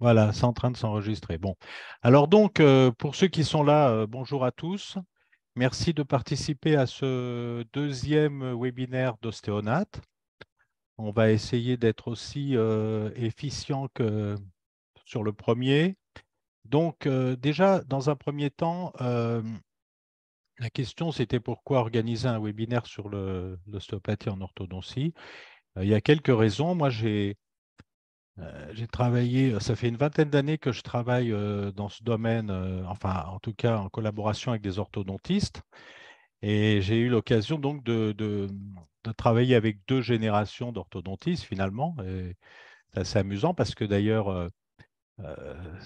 Voilà, c'est en train de s'enregistrer. Bon. Alors donc, euh, pour ceux qui sont là, euh, bonjour à tous. Merci de participer à ce deuxième webinaire d'ostéonate. On va essayer d'être aussi euh, efficient que sur le premier. Donc, déjà, dans un premier temps, la question, c'était pourquoi organiser un webinaire sur l'ostéopathie en orthodontie. il y a quelques raisons. Moi, j'ai euh, j'ai travaillé, euh, ça fait une vingtaine d'années que je travaille euh, dans ce domaine, enfin en tout cas en collaboration avec des orthodontistes. Et j'ai eu l'occasion donc de, de, de, travailler avec deux générations d'orthodontistes finalement. C'est assez amusant parce que d'ailleurs,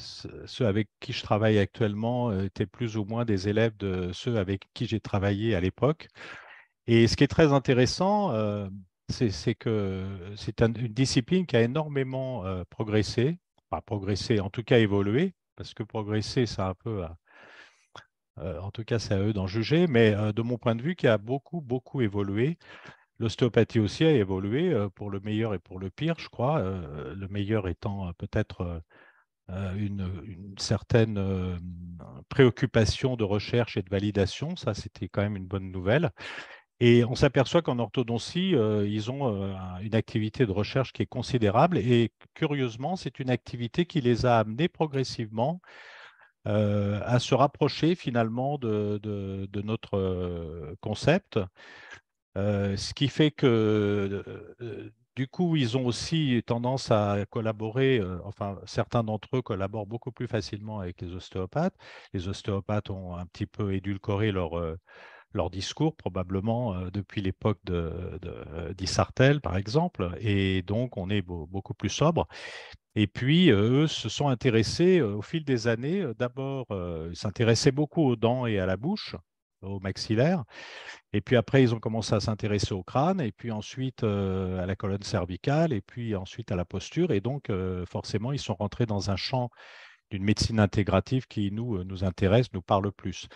ceux avec qui je travaille actuellement étaient plus ou moins des élèves de ceux avec qui j'ai travaillé à l'époque. Et ce qui est très intéressant, c'est que euh, c'est une discipline qui a énormément euh, progressé, enfin, progressé, en tout cas évolué, parce que progresser, c'est un peu euh, en tout cas, c'est à eux d'en juger, mais de mon point de vue, qui a beaucoup, beaucoup évolué. L'ostéopathie aussi a évolué pour le meilleur et pour le pire, je crois. le meilleur étant peut-être une, certaine préoccupation de recherche et de validation. Ça, c'était quand même une bonne nouvelle. Et on s'aperçoit qu'en orthodontie, euh, ils ont euh, une activité de recherche qui est considérable et curieusement, c'est une activité qui les a amenés progressivement euh, à se rapprocher finalement de, notre concept. ce qui fait que du coup, ils ont aussi tendance à collaborer, enfin, certains d'entre eux collaborent beaucoup plus facilement avec les ostéopathes. Les ostéopathes ont un petit peu édulcoré leur, leur discours, probablement euh, depuis l'époque d'Issartel, de, euh, par exemple. Et donc, on est beaucoup plus sobre. Et puis, eux se sont intéressés euh, au fil des années. D'abord, ils s'intéressaient beaucoup aux dents et à la bouche, au maxillaire. Et puis après, ils ont commencé à s'intéresser au crâne, et puis ensuite à la colonne cervicale, et puis ensuite à la posture. Et donc, forcément, ils sont rentrés dans un champ d'une médecine intégrative qui nous, nous intéresse, nous parle plus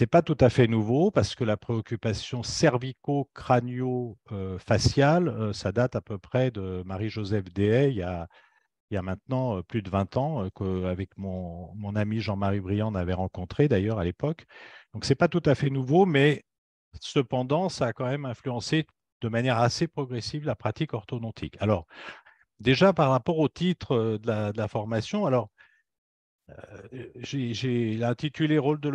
n'est pas tout à fait nouveau parce que la préoccupation cervico cranio euh, faciale euh, ça date à peu près de Marie-Joseph Déhay il y a il y a maintenant euh, plus de 20 ans, qu'avec mon, mon, ami Jean-Marie Briand, on avait rencontré d'ailleurs à l'époque. Donc, ce n'est pas tout à fait nouveau, mais cependant, ça a quand même influencé de manière assez progressive la pratique orthodontique. Alors, déjà par rapport au titre de la, formation, alors, j'ai intitulé Rôle de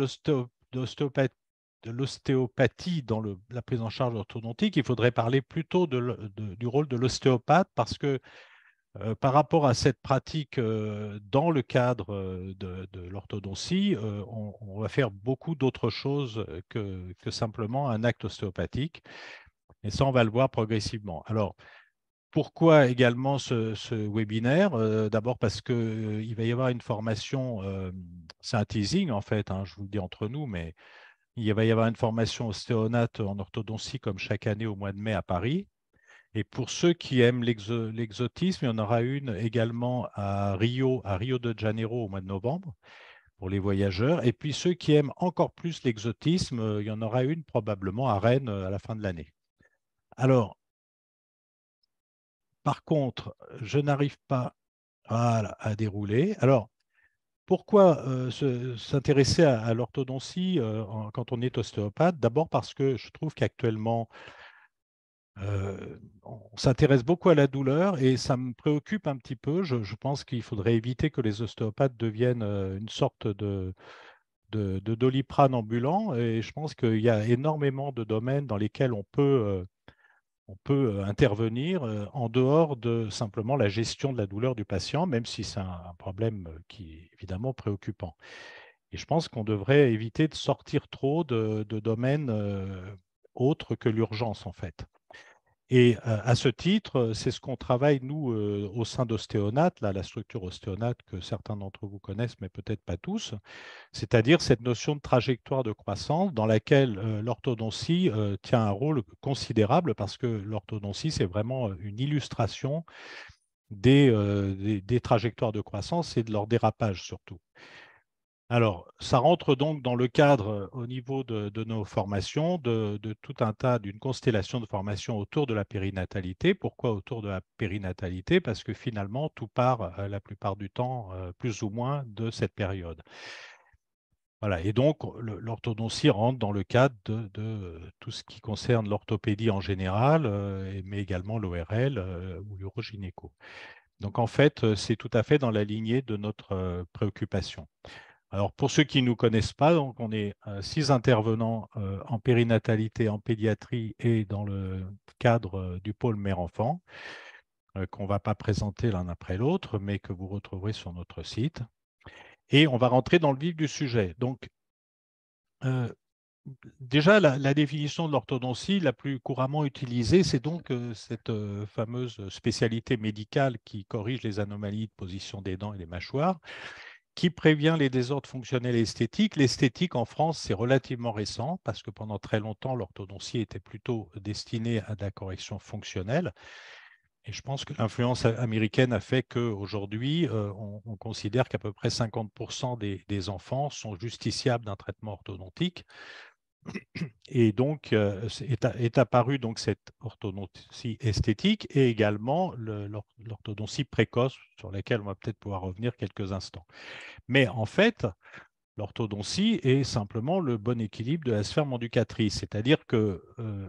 de l'ostéopathie dans la prise en charge orthodontique, il faudrait parler plutôt du rôle de l'ostéopathe parce que euh, par rapport à cette pratique euh, dans le cadre euh, de, l'orthodontie, on, va faire beaucoup d'autres choses que, que, simplement un acte ostéopathique. Et ça, on va le voir progressivement. Alors, pourquoi également ce, webinaire euh, D'abord parce qu'il euh, il va y avoir une formation, c'est euh, un teasing en fait, hein, je vous le dis entre nous, mais il va y avoir une formation ostéonate en orthodontie comme chaque année au mois de mai à Paris. Et pour ceux qui aiment l'exotisme, il y en aura une également à Rio, à Rio de Janeiro au mois de novembre pour les voyageurs. Et puis ceux qui aiment encore plus l'exotisme, il y en aura une probablement à Rennes à la fin de l'année. Alors, par contre, je n'arrive pas à dérouler. Alors, pourquoi euh, s'intéresser à, l'orthodontie euh, quand on est ostéopathe D'abord parce que je trouve qu'actuellement, euh, on s'intéresse beaucoup à la douleur et ça me préoccupe un petit peu. Je, pense qu'il faudrait éviter que les ostéopathes deviennent une sorte de, de, de doliprane ambulant. Et je pense qu'il y a énormément de domaines dans lesquels on peut on peut euh, intervenir euh, en dehors de simplement la gestion de la douleur du patient, même si c'est un problème euh, qui est évidemment préoccupant. Et je pense qu'on devrait éviter de sortir trop de, domaines autres que l'urgence, en fait. Et euh, à ce titre, euh, c'est ce qu'on travaille, nous, euh, au sein d'Ostéonate, la structure Ostéonate que certains d'entre vous connaissent, mais peut-être pas tous, c'est-à-dire cette notion de trajectoire de croissance dans laquelle l'orthodontie tient un rôle considérable parce que l'orthodontie, c'est vraiment une illustration des trajectoires de croissance et de leur dérapage surtout. Alors, ça rentre donc dans le cadre euh, au niveau de, nos formations, de, tout un tas, d'une constellation de formations autour de la périnatalité. Pourquoi autour de la périnatalité Parce que finalement, tout part euh, la plupart du temps, euh, plus ou moins, de cette période. Voilà, et donc l'orthodontie rentre dans le cadre de, de tout ce qui concerne l'orthopédie en général, mais également l'ORL ou l'urogynéco. Donc en fait, c'est tout à fait dans la lignée de notre préoccupation. Alors pour ceux qui ne nous connaissent pas, on est euh, six intervenants euh, en périnatalité, en pédiatrie et dans le cadre euh, du pôle mère-enfant, qu'on ne va pas présenter l'un après l'autre, mais que vous retrouverez sur notre site. Et on va rentrer dans le vif du sujet. Donc déjà, la, la, définition de l'orthodontie la plus couramment utilisée, c'est donc cette fameuse spécialité médicale qui corrige les anomalies de position des dents et des mâchoires qui prévient les désordres fonctionnels et esthétiques. L'esthétique en France, c'est relativement récent parce que pendant très longtemps, l'orthodontie était plutôt destinée à la correction fonctionnelle. Et je pense que l'influence américaine a fait qu'aujourd'hui, euh, on, on, considère qu'à peu près 50% des, enfants sont justiciables d'un traitement orthodontique. Et donc euh, est, apparue donc cette orthodontie esthétique et également l'orthodontie précoce sur laquelle on va peut-être pouvoir revenir quelques instants. Mais en fait, l'orthodontie est simplement le bon équilibre de la sphère manducatrice. c'est-à-dire que euh,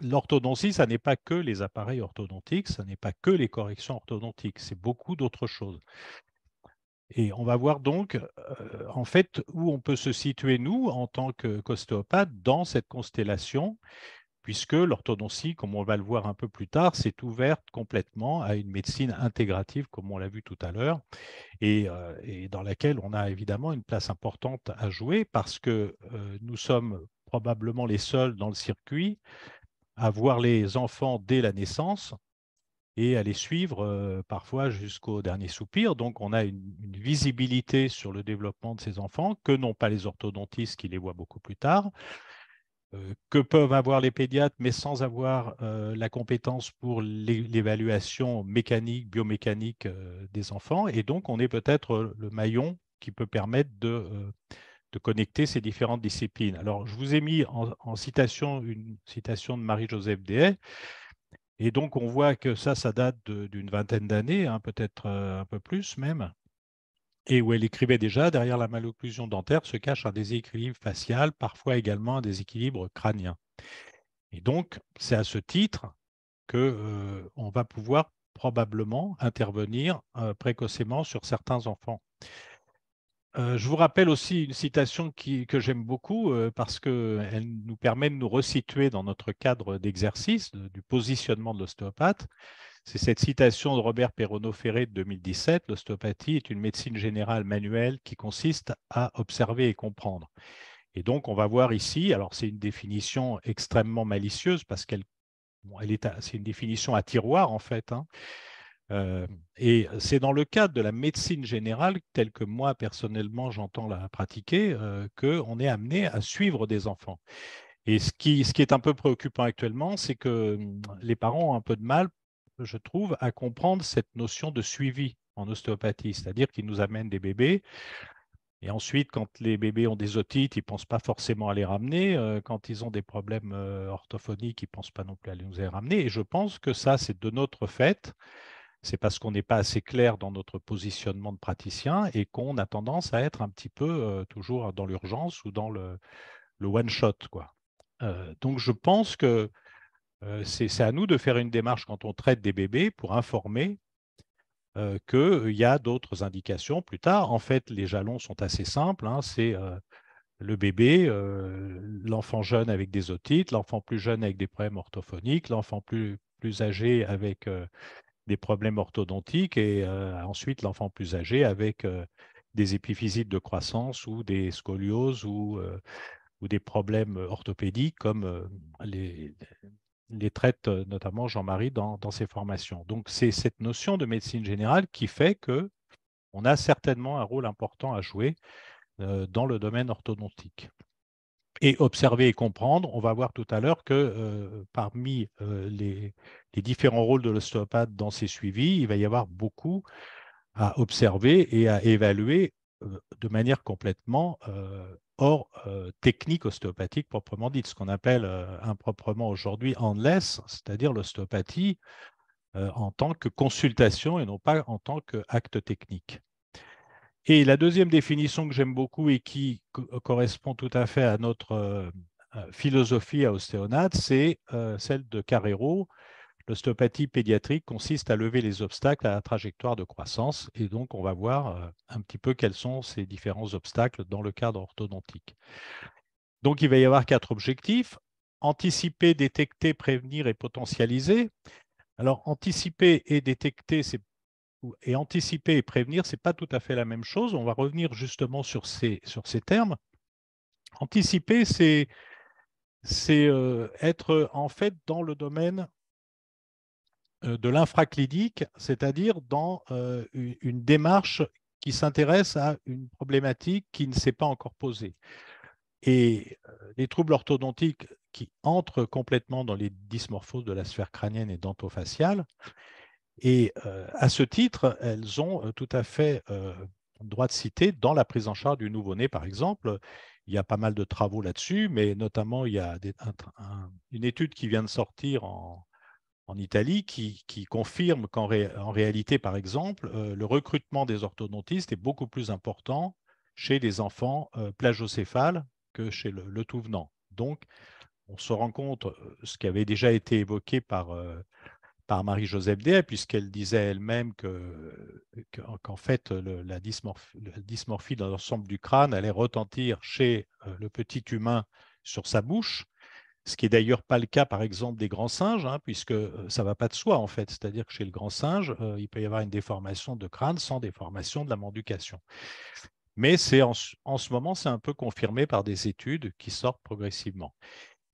l'orthodontie, ça n'est pas que les appareils orthodontiques, ça n'est pas que les corrections orthodontiques, c'est beaucoup d'autres choses. Et on va voir donc, en fait, où on peut se situer, nous, en tant que costéopathe dans cette constellation, puisque l'orthodontie, comme on va le voir un peu plus tard, s'est ouverte complètement à une médecine intégrative, comme on l'a vu tout à l'heure, et, dans laquelle on a évidemment une place importante à jouer, parce que nous sommes probablement les seuls dans le circuit à voir les enfants dès la naissance et à les suivre parfois jusqu'au dernier soupir. Donc on a une, visibilité sur le développement de ces enfants que n'ont pas les orthodontistes qui les voient beaucoup plus tard, que peuvent avoir les pédiatres mais sans avoir la compétence pour l'évaluation mécanique, biomécanique des enfants. Et donc on est peut-être le maillon qui peut permettre de connecter ces différentes disciplines. Alors, je vous ai mis en, citation une citation de Marie-Joseph Déhay. Et donc, on voit que ça, ça date d'une vingtaine d'années, hein, peut-être euh, un peu plus même, et où elle écrivait déjà, derrière la malocclusion dentaire se cache un déséquilibre facial, parfois également un déséquilibre crânien. Et donc, c'est à ce titre qu'on euh, va pouvoir probablement intervenir euh, précocement sur certains enfants. Euh, je vous rappelle aussi une citation que j'aime beaucoup euh, parce qu'elle nous permet de nous resituer dans notre cadre d'exercice du positionnement de l'ostéopathe. C'est cette citation de Robert perrono ferré de 2017. L'ostéopathie est une médecine générale manuelle qui consiste à observer et comprendre. Et donc, on va voir ici, alors c'est une définition extrêmement malicieuse parce qu'elle est, c'est une définition à tiroir en fait. Hein. Euh, mm. et c'est dans le cadre de la médecine générale, telle que moi personnellement j'entends la pratiquer, euh, qu'on est amené à suivre des enfants. Et ce qui, ce qui est un peu préoccupant actuellement, c'est que mm, les parents ont un peu de mal, je trouve, à comprendre cette notion de suivi en ostéopathie, c'est-à-dire qu'ils nous amènent des bébés, et ensuite, quand les bébés ont des otites, ils ne pensent pas forcément à les ramener. Euh, quand ils ont des problèmes orthophoniques, ils ne pensent pas non plus à les nous les ramener. Et je pense que ça, c'est de notre fait c'est parce qu'on n'est pas assez clair dans notre positionnement de praticien et qu'on a tendance à être un petit peu euh, toujours dans l'urgence ou dans le, one-shot. Euh, donc je pense que euh, c'est à nous de faire une démarche quand on traite des bébés pour informer qu'il y a d'autres indications plus tard. En fait, les jalons sont assez simples. Hein, c'est le bébé, l'enfant jeune avec des otites, l'enfant plus jeune avec des problèmes orthophoniques, l'enfant plus, âgé avec des problèmes orthodontiques et euh, ensuite l'enfant plus âgé avec euh, des épiphysites de croissance ou des scolioses ou, euh, ou des problèmes orthopédiques comme les, les traite notamment Jean-Marie dans, ses formations. Donc c'est cette notion de médecine générale qui fait que on a certainement un rôle important à jouer dans le domaine orthodontique. Et observer et comprendre, on va voir tout à l'heure que parmi les, les différents rôles de l'ostéopathe dans ses suivis, il va y avoir beaucoup à observer et à évaluer euh, de manière complètement euh, hors euh, technique ostéopathique proprement dite, ce qu'on appelle improprement aujourd'hui handless, c'est-à-dire l'ostéopathie en tant que consultation et non pas en tant qu'acte technique. Et la deuxième définition que j'aime beaucoup et qui correspond tout à fait à notre philosophie à Ostéonate, c'est celle de Carrero, L'ostéopathie pédiatrique consiste à lever les obstacles à la trajectoire de croissance et donc on va voir euh, un petit peu quels sont ces différents obstacles dans le cadre orthodontique. Donc il va y avoir quatre objectifs. Anticiper, détecter, prévenir et potentialiser. Alors anticiper et détecter, et anticiper et prévenir, ce n'est pas tout à fait la même chose. On va revenir justement sur ces, sur ces termes. Anticiper, c'est euh, être en fait dans le domaine euh, de l'infraclinique, c'est-à-dire dans euh, une démarche qui s'intéresse à une problématique qui ne s'est pas encore posée. Et euh, les troubles orthodontiques qui entrent complètement dans les dysmorphoses de la sphère crânienne et dentofaciale. Et à ce titre, elles ont tout à fait droit de citer dans la prise en charge du nouveau-né, par exemple. Il y a pas mal de travaux là-dessus, mais notamment, il y a une étude qui vient de sortir en, en Italie qui, confirme qu'en en réalité, par exemple, euh, le recrutement des orthodontistes est beaucoup plus important chez les enfants euh, plagiocéphales que chez le, tout venant. Donc, on se rend compte, euh, ce qui avait déjà été évoqué par, par Marie-Joseph Déa, puisqu'elle disait elle-même que, qu'en fait, la, la, dysmorphie, dans l'ensemble du crâne allait retentir chez le petit humain sur sa bouche, ce qui est d'ailleurs pas le cas, par exemple, des grands singes, hein, puisque euh, ça ne va pas de soi, en fait. C'est-à-dire que chez le grand singe, euh, il peut y avoir une déformation de crâne sans déformation de la manducation. Mais c'est en, ce moment, c'est un peu confirmé par des études qui sortent progressivement.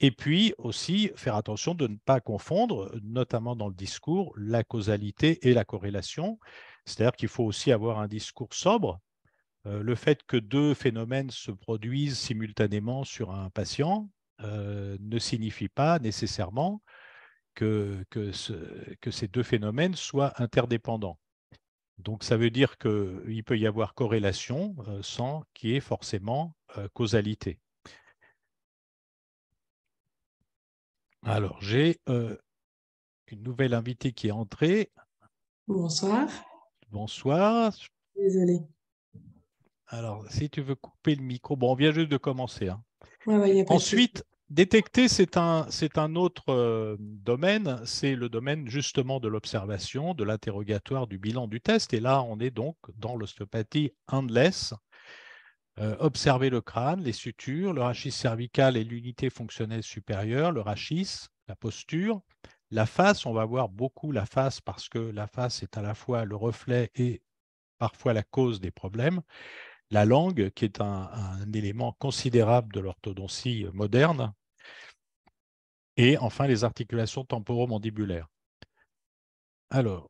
Et puis aussi, faire attention de ne pas confondre, notamment dans le discours, la causalité et la corrélation. C'est-à-dire qu'il faut aussi avoir un discours sobre. Euh, le fait que deux phénomènes se produisent simultanément sur un patient, euh, ne signifie pas nécessairement que, que, ces deux phénomènes soient interdépendants. Donc ça veut dire qu'il peut y avoir corrélation euh, sans qu'il y ait forcément euh, causalité. Alors j'ai une nouvelle invitée qui est entrée. Bonsoir. Bonsoir. Désolée. Alors, si tu veux couper le micro, bon, on vient juste de commencer. Hein. Ensuite, Détecter, c'est un, autre euh, domaine, c'est le domaine justement de l'observation, de l'interrogatoire, du bilan du test. Et là, on est donc dans l'ostéopathie endless. Euh, observer le crâne, les sutures, le rachis cervical et l'unité fonctionnelle supérieure, le rachis, la posture, la face. On va voir beaucoup la face parce que la face est à la fois le reflet et parfois la cause des problèmes la langue, qui est un élément considérable de l'orthodontie euh, moderne, et enfin les articulations temporomandibulaires. Alors,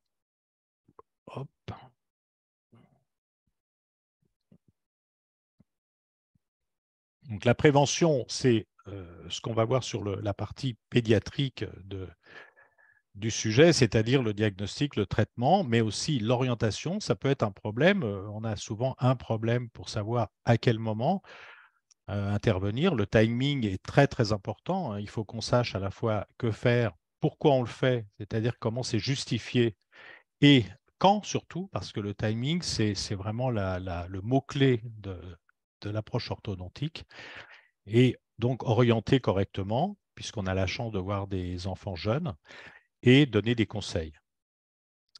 la prévention, c'est euh, ce qu'on va voir sur la partie pédiatrique du sujet, c'est-à-dire le diagnostic, le traitement, mais aussi l'orientation. Ça peut être un problème. Euh, on a souvent un problème pour savoir à quel moment. Euh, intervenir. Le timing est très très important. Hein. Il faut qu'on sache à la fois que faire, pourquoi on le fait, c'est-à-dire comment c'est justifié et quand surtout, parce que le timing, c'est vraiment le mot-clé de, de l'approche orthodontique. Et donc orienter correctement, puisqu'on a la chance de voir des enfants jeunes, et donner des conseils.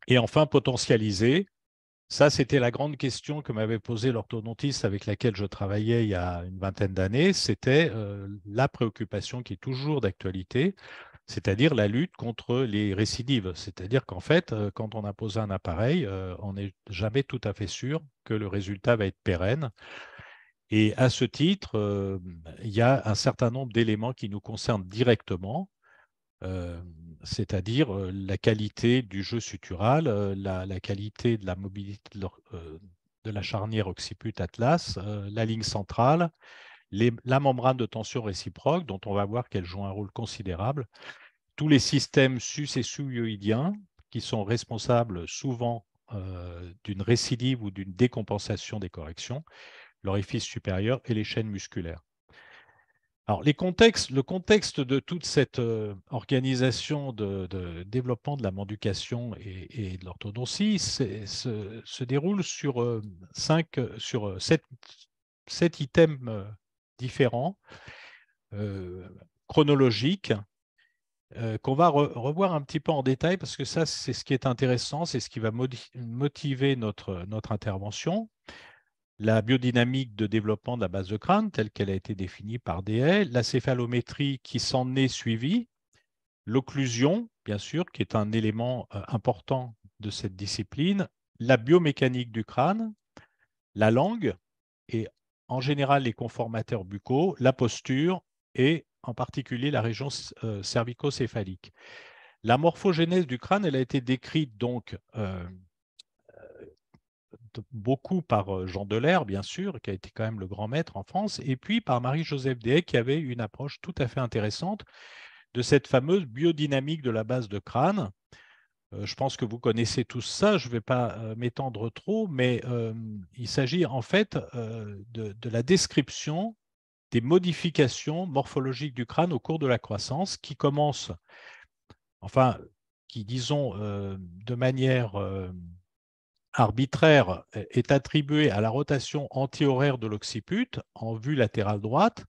Et enfin, potentialiser ça, c'était la grande question que m'avait posée l'orthodontiste avec laquelle je travaillais il y a une vingtaine d'années. C'était euh, la préoccupation qui est toujours d'actualité, c'est-à-dire la lutte contre les récidives. C'est-à-dire qu'en fait, euh, quand on a posé un appareil, euh, on n'est jamais tout à fait sûr que le résultat va être pérenne. Et à ce titre, il y a un certain nombre d'éléments qui nous concernent directement c'est-à-dire la qualité du jeu sutural, la, qualité de la mobilité de, la charnière occiput-atlas, la ligne centrale, la membrane de tension réciproque, dont on va voir qu'elle joue un rôle considérable, tous les systèmes sus et sous qui sont responsables souvent d'une récidive ou d'une décompensation des corrections, l'orifice supérieur et les chaînes musculaires le contexte de toute cette euh, organisation de, développement de la manducation et, de l'orthodontie se, déroule sur, euh, euh, sur sept, items différents, chronologiques, qu'on va revoir un petit peu en détail parce que ça, c'est ce qui est intéressant, c'est ce qui va motiver notre intervention la biodynamique de développement de la base de crâne telle qu'elle a été définie par DL, la céphalométrie qui s'en est suivie, l'occlusion, bien sûr, qui est un élément euh, important de cette discipline, la biomécanique du crâne, la langue et en général les conformateurs buccaux, la posture et en particulier la région euh, cervico-céphalique. La morphogénèse du crâne, elle a été décrite donc euh, beaucoup par Jean Delair, bien sûr, qui a été quand même le grand maître en France, et puis par Marie-Joseph Deshaies, qui avait une approche tout à fait intéressante de cette fameuse biodynamique de la base de crâne. je pense que vous connaissez tous ça, je ne vais pas m'étendre trop, mais il s'agit en fait de, de la description des modifications morphologiques du crâne au cours de la croissance qui commence, enfin, qui disons de manière arbitraire est attribué à la rotation antihoraire de l'occiput en vue latérale droite,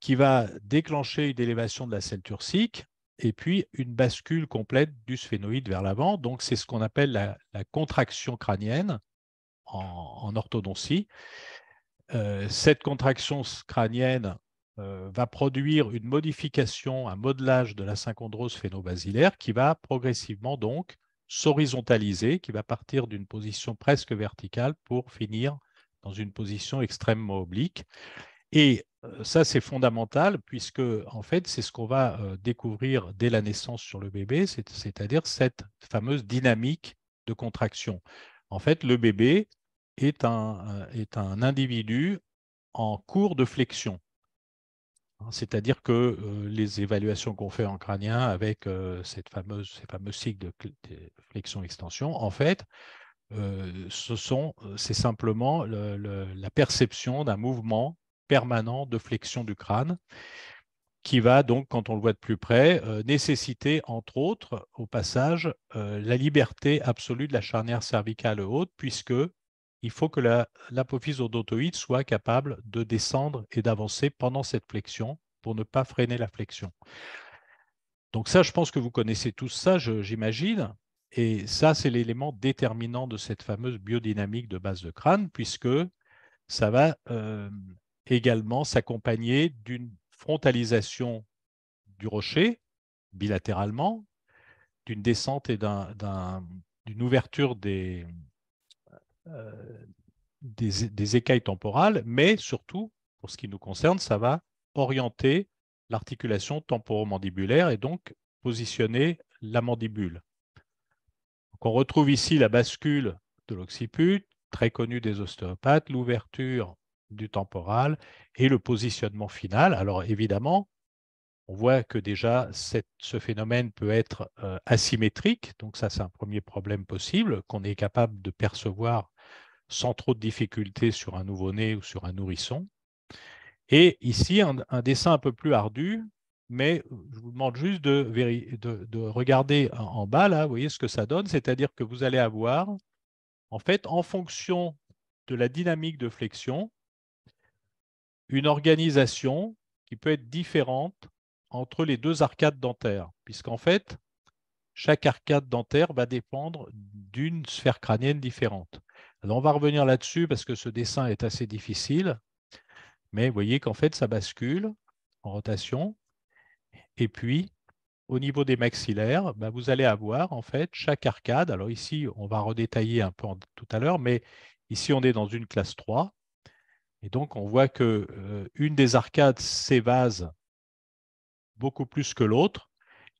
qui va déclencher une élévation de la selle turcique et puis une bascule complète du sphénoïde vers l'avant. Donc, c'est ce qu'on appelle la, contraction crânienne en, orthodontie. Euh, cette contraction crânienne euh, va produire une modification, un modelage de la synchondrose phénobasilaire qui va progressivement donc s'horizontaliser, qui va partir d'une position presque verticale pour finir dans une position extrêmement oblique. Et euh, ça, c'est fondamental puisque, en fait, c'est ce qu'on va euh, découvrir dès la naissance sur le bébé, c'est-à-dire cette fameuse dynamique de contraction. En fait, le bébé est un, euh, est un individu en cours de flexion. Hein. C'est-à-dire que euh, les évaluations qu'on fait en crânien avec euh, cette fameuse, ces fameux cycles de, flexion-extension, en fait, euh, ce sont, c'est simplement la perception d'un mouvement permanent de flexion du crâne qui va donc, quand on le voit de plus près, nécessiter, entre autres, au passage, la liberté absolue de la charnière cervicale haute, puisque il faut que l'apophyse odontoïde soit capable de descendre et d'avancer pendant cette flexion pour ne pas freiner la flexion. Donc ça, je pense que vous connaissez tous ça, j'imagine. Et ça, c'est l'élément déterminant de cette fameuse biodynamique de base de crâne, puisque ça va euh, également s'accompagner d'une frontalisation du rocher bilatéralement, d'une descente et d'une ouverture des, euh, des, écailles temporales, mais surtout, pour ce qui nous concerne, ça va orienter l'articulation temporomandibulaire et donc positionner la mandibule. on retrouve ici la bascule de l'occiput, très connue des ostéopathes, l'ouverture du temporal et le positionnement final. Alors évidemment, on voit que déjà ce phénomène peut être euh, asymétrique, donc ça c'est un premier problème possible qu'on est capable de percevoir sans trop de difficultés sur un nouveau-né ou sur un nourrisson. Et ici, un, dessin un peu plus ardu, mais euh, je vous demande juste de, regarder en, en, bas, là, vous voyez ce que ça donne, c'est-à-dire que vous allez avoir, en fait, en fonction de la dynamique de flexion, une organisation qui peut être différente entre les deux arcades dentaires, puisqu'en fait, chaque arcade dentaire va dépendre d'une sphère crânienne différente. Alors on va revenir là-dessus parce que ce dessin est assez difficile, mais vous voyez qu'en fait, ça bascule en rotation. Et puis, au niveau des maxillaires, bah, vous allez avoir en fait chaque arcade. Alors ici, on va redétailler un peu tout à l'heure, mais ici, on est dans une classe 3. Et donc, on voit que euh, une des arcades s'évase beaucoup plus que l'autre.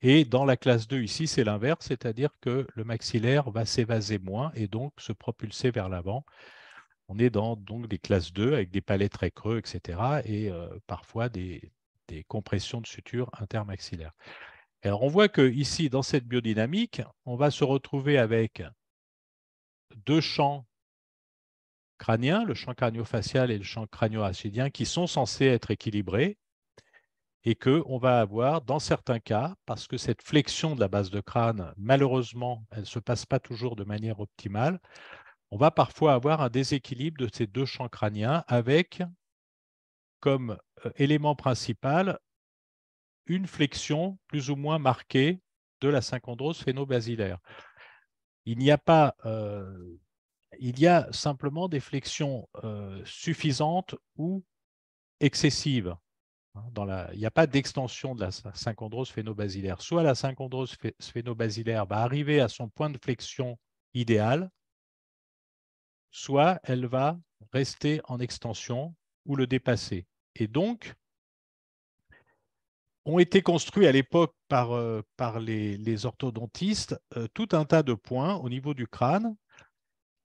Et dans la classe 2, ici, c'est l'inverse, c'est-à-dire que le maxillaire va s'évaser moins et donc se propulser vers l'avant. On est dans donc, des classes 2 avec des palais très creux, etc. et euh, parfois des, compressions de suture intermaxillaire Alors, on voit que ici, dans cette biodynamique, on va se retrouver avec deux champs crâniens, le champ craniofacial et le champ crânio qui sont censés être équilibrés et qu'on va avoir, dans certains cas, parce que cette flexion de la base de crâne, malheureusement, elle ne se passe pas toujours de manière optimale, on va parfois avoir un déséquilibre de ces deux champs crâniens avec comme euh, élément principal une flexion plus ou moins marquée de la synchondrose phénobasilaire. Il n'y a pas euh, il y a simplement des flexions euh, suffisantes ou excessives. Hein, il n'y a pas d'extension de la synchondrose phénobasilaire. Soit la synchondrose phénobasilaire va arriver à son point de flexion idéal, soit elle va rester en extension ou le dépasser. Et donc, ont été construits à l'époque par, euh, les, orthodontistes euh, tout un tas de points au niveau du crâne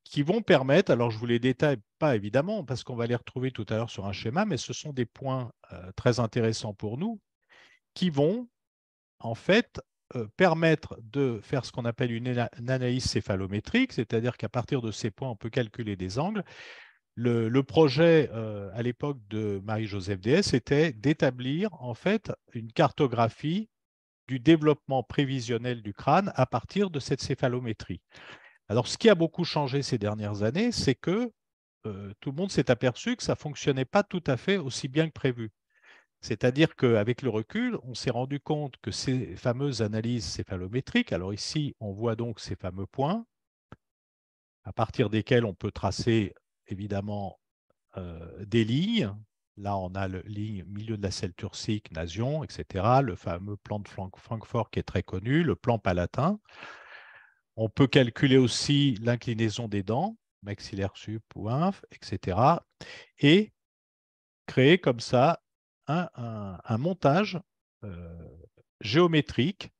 qui vont permettre, alors je vous les détaille pas évidemment parce qu'on va les retrouver tout à l'heure sur un schéma, mais ce sont des points euh, très intéressants pour nous qui vont en fait euh, permettre de faire ce qu'on appelle une, analyse céphalométrique, c'est-à-dire qu'à partir de ces points, on peut calculer des angles. Le, projet euh, à l'époque de Marie-Joseph DS était d'établir en fait une cartographie du développement prévisionnel du crâne à partir de cette céphalométrie. Alors, ce qui a beaucoup changé ces dernières années, c'est que euh, tout le monde s'est aperçu que ça ne fonctionnait pas tout à fait aussi bien que prévu. C'est-à-dire qu'avec le recul, on s'est rendu compte que ces fameuses analyses céphalométriques, alors ici, on voit donc ces fameux points, à partir desquels on peut tracer évidemment euh, des lignes. Là, on a le ligne milieu de la selle turcique, Nasion, etc., le fameux plan de Francfort qui est très connu, le plan palatin. On peut calculer aussi l'inclinaison des dents, maxillaire sup ou inf, etc. Et créer comme ça un, montage euh, géométrique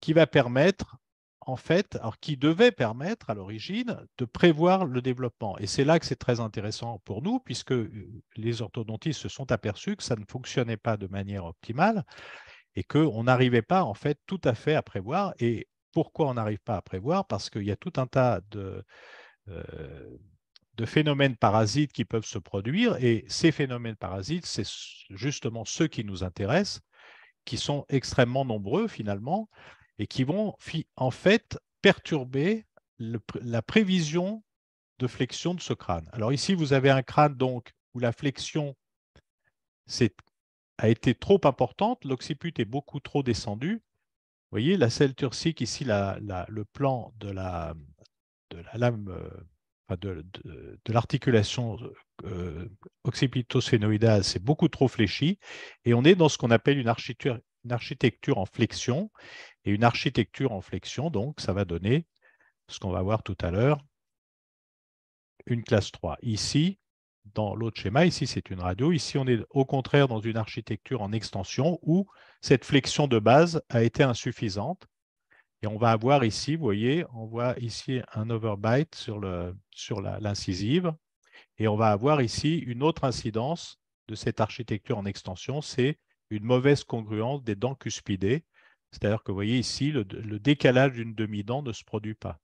qui va permettre, en fait, alors qui devait permettre à l'origine de prévoir le développement. Et c'est là que c'est très intéressant pour nous, puisque euh, les orthodontistes se sont aperçus que ça ne fonctionnait pas de manière optimale et qu'on n'arrivait pas, en fait, tout à fait à prévoir. Et pourquoi on n'arrive pas à prévoir Parce qu'il y a tout un tas de, euh, phénomènes parasites qui peuvent se produire, et ces phénomènes parasites, c'est justement ceux qui nous intéressent, qui sont extrêmement nombreux finalement, et qui vont en fait perturber la prévision de flexion de ce crâne. Alors ici, vous avez un crâne donc où la flexion a été trop importante, l'occiput est beaucoup trop descendu, vous voyez, la selle turcique, ici, le plan de l'articulation occipito-sphénoïdale, c'est beaucoup trop fléchi. Et on est dans ce qu'on appelle une architecture, une architecture en flexion. Et une architecture en flexion, donc, ça va donner ce qu'on va voir tout à l'heure, une classe 3. Ici, dans l'autre schéma, ici c'est une radio, ici on est au contraire dans une architecture en extension où cette flexion de base a été insuffisante. Et on va avoir ici, vous voyez, on voit ici un overbite sur l'incisive. et on va avoir ici une autre incidence de cette architecture en extension, c'est une mauvaise congruence des dents cuspidées. C'est-à-dire que vous voyez ici, le, décalage d'une demi-dent ne se produit pas.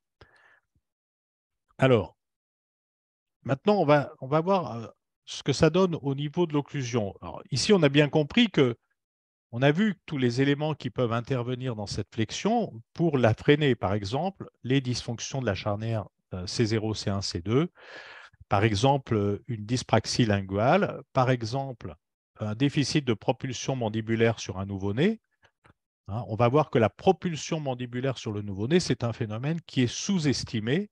Alors, maintenant, on va, on va voir euh, ce que ça donne au niveau de l'occlusion. Ici, on a bien compris que on a vu tous les éléments qui peuvent intervenir dans cette flexion pour la freiner, par exemple les dysfonctions de la charnière C0, C1, C2, par exemple une dyspraxie linguale, par exemple un déficit de propulsion mandibulaire sur un nouveau-né. Hein, on va voir que la propulsion mandibulaire sur le nouveau-né, c'est un phénomène qui est sous-estimé.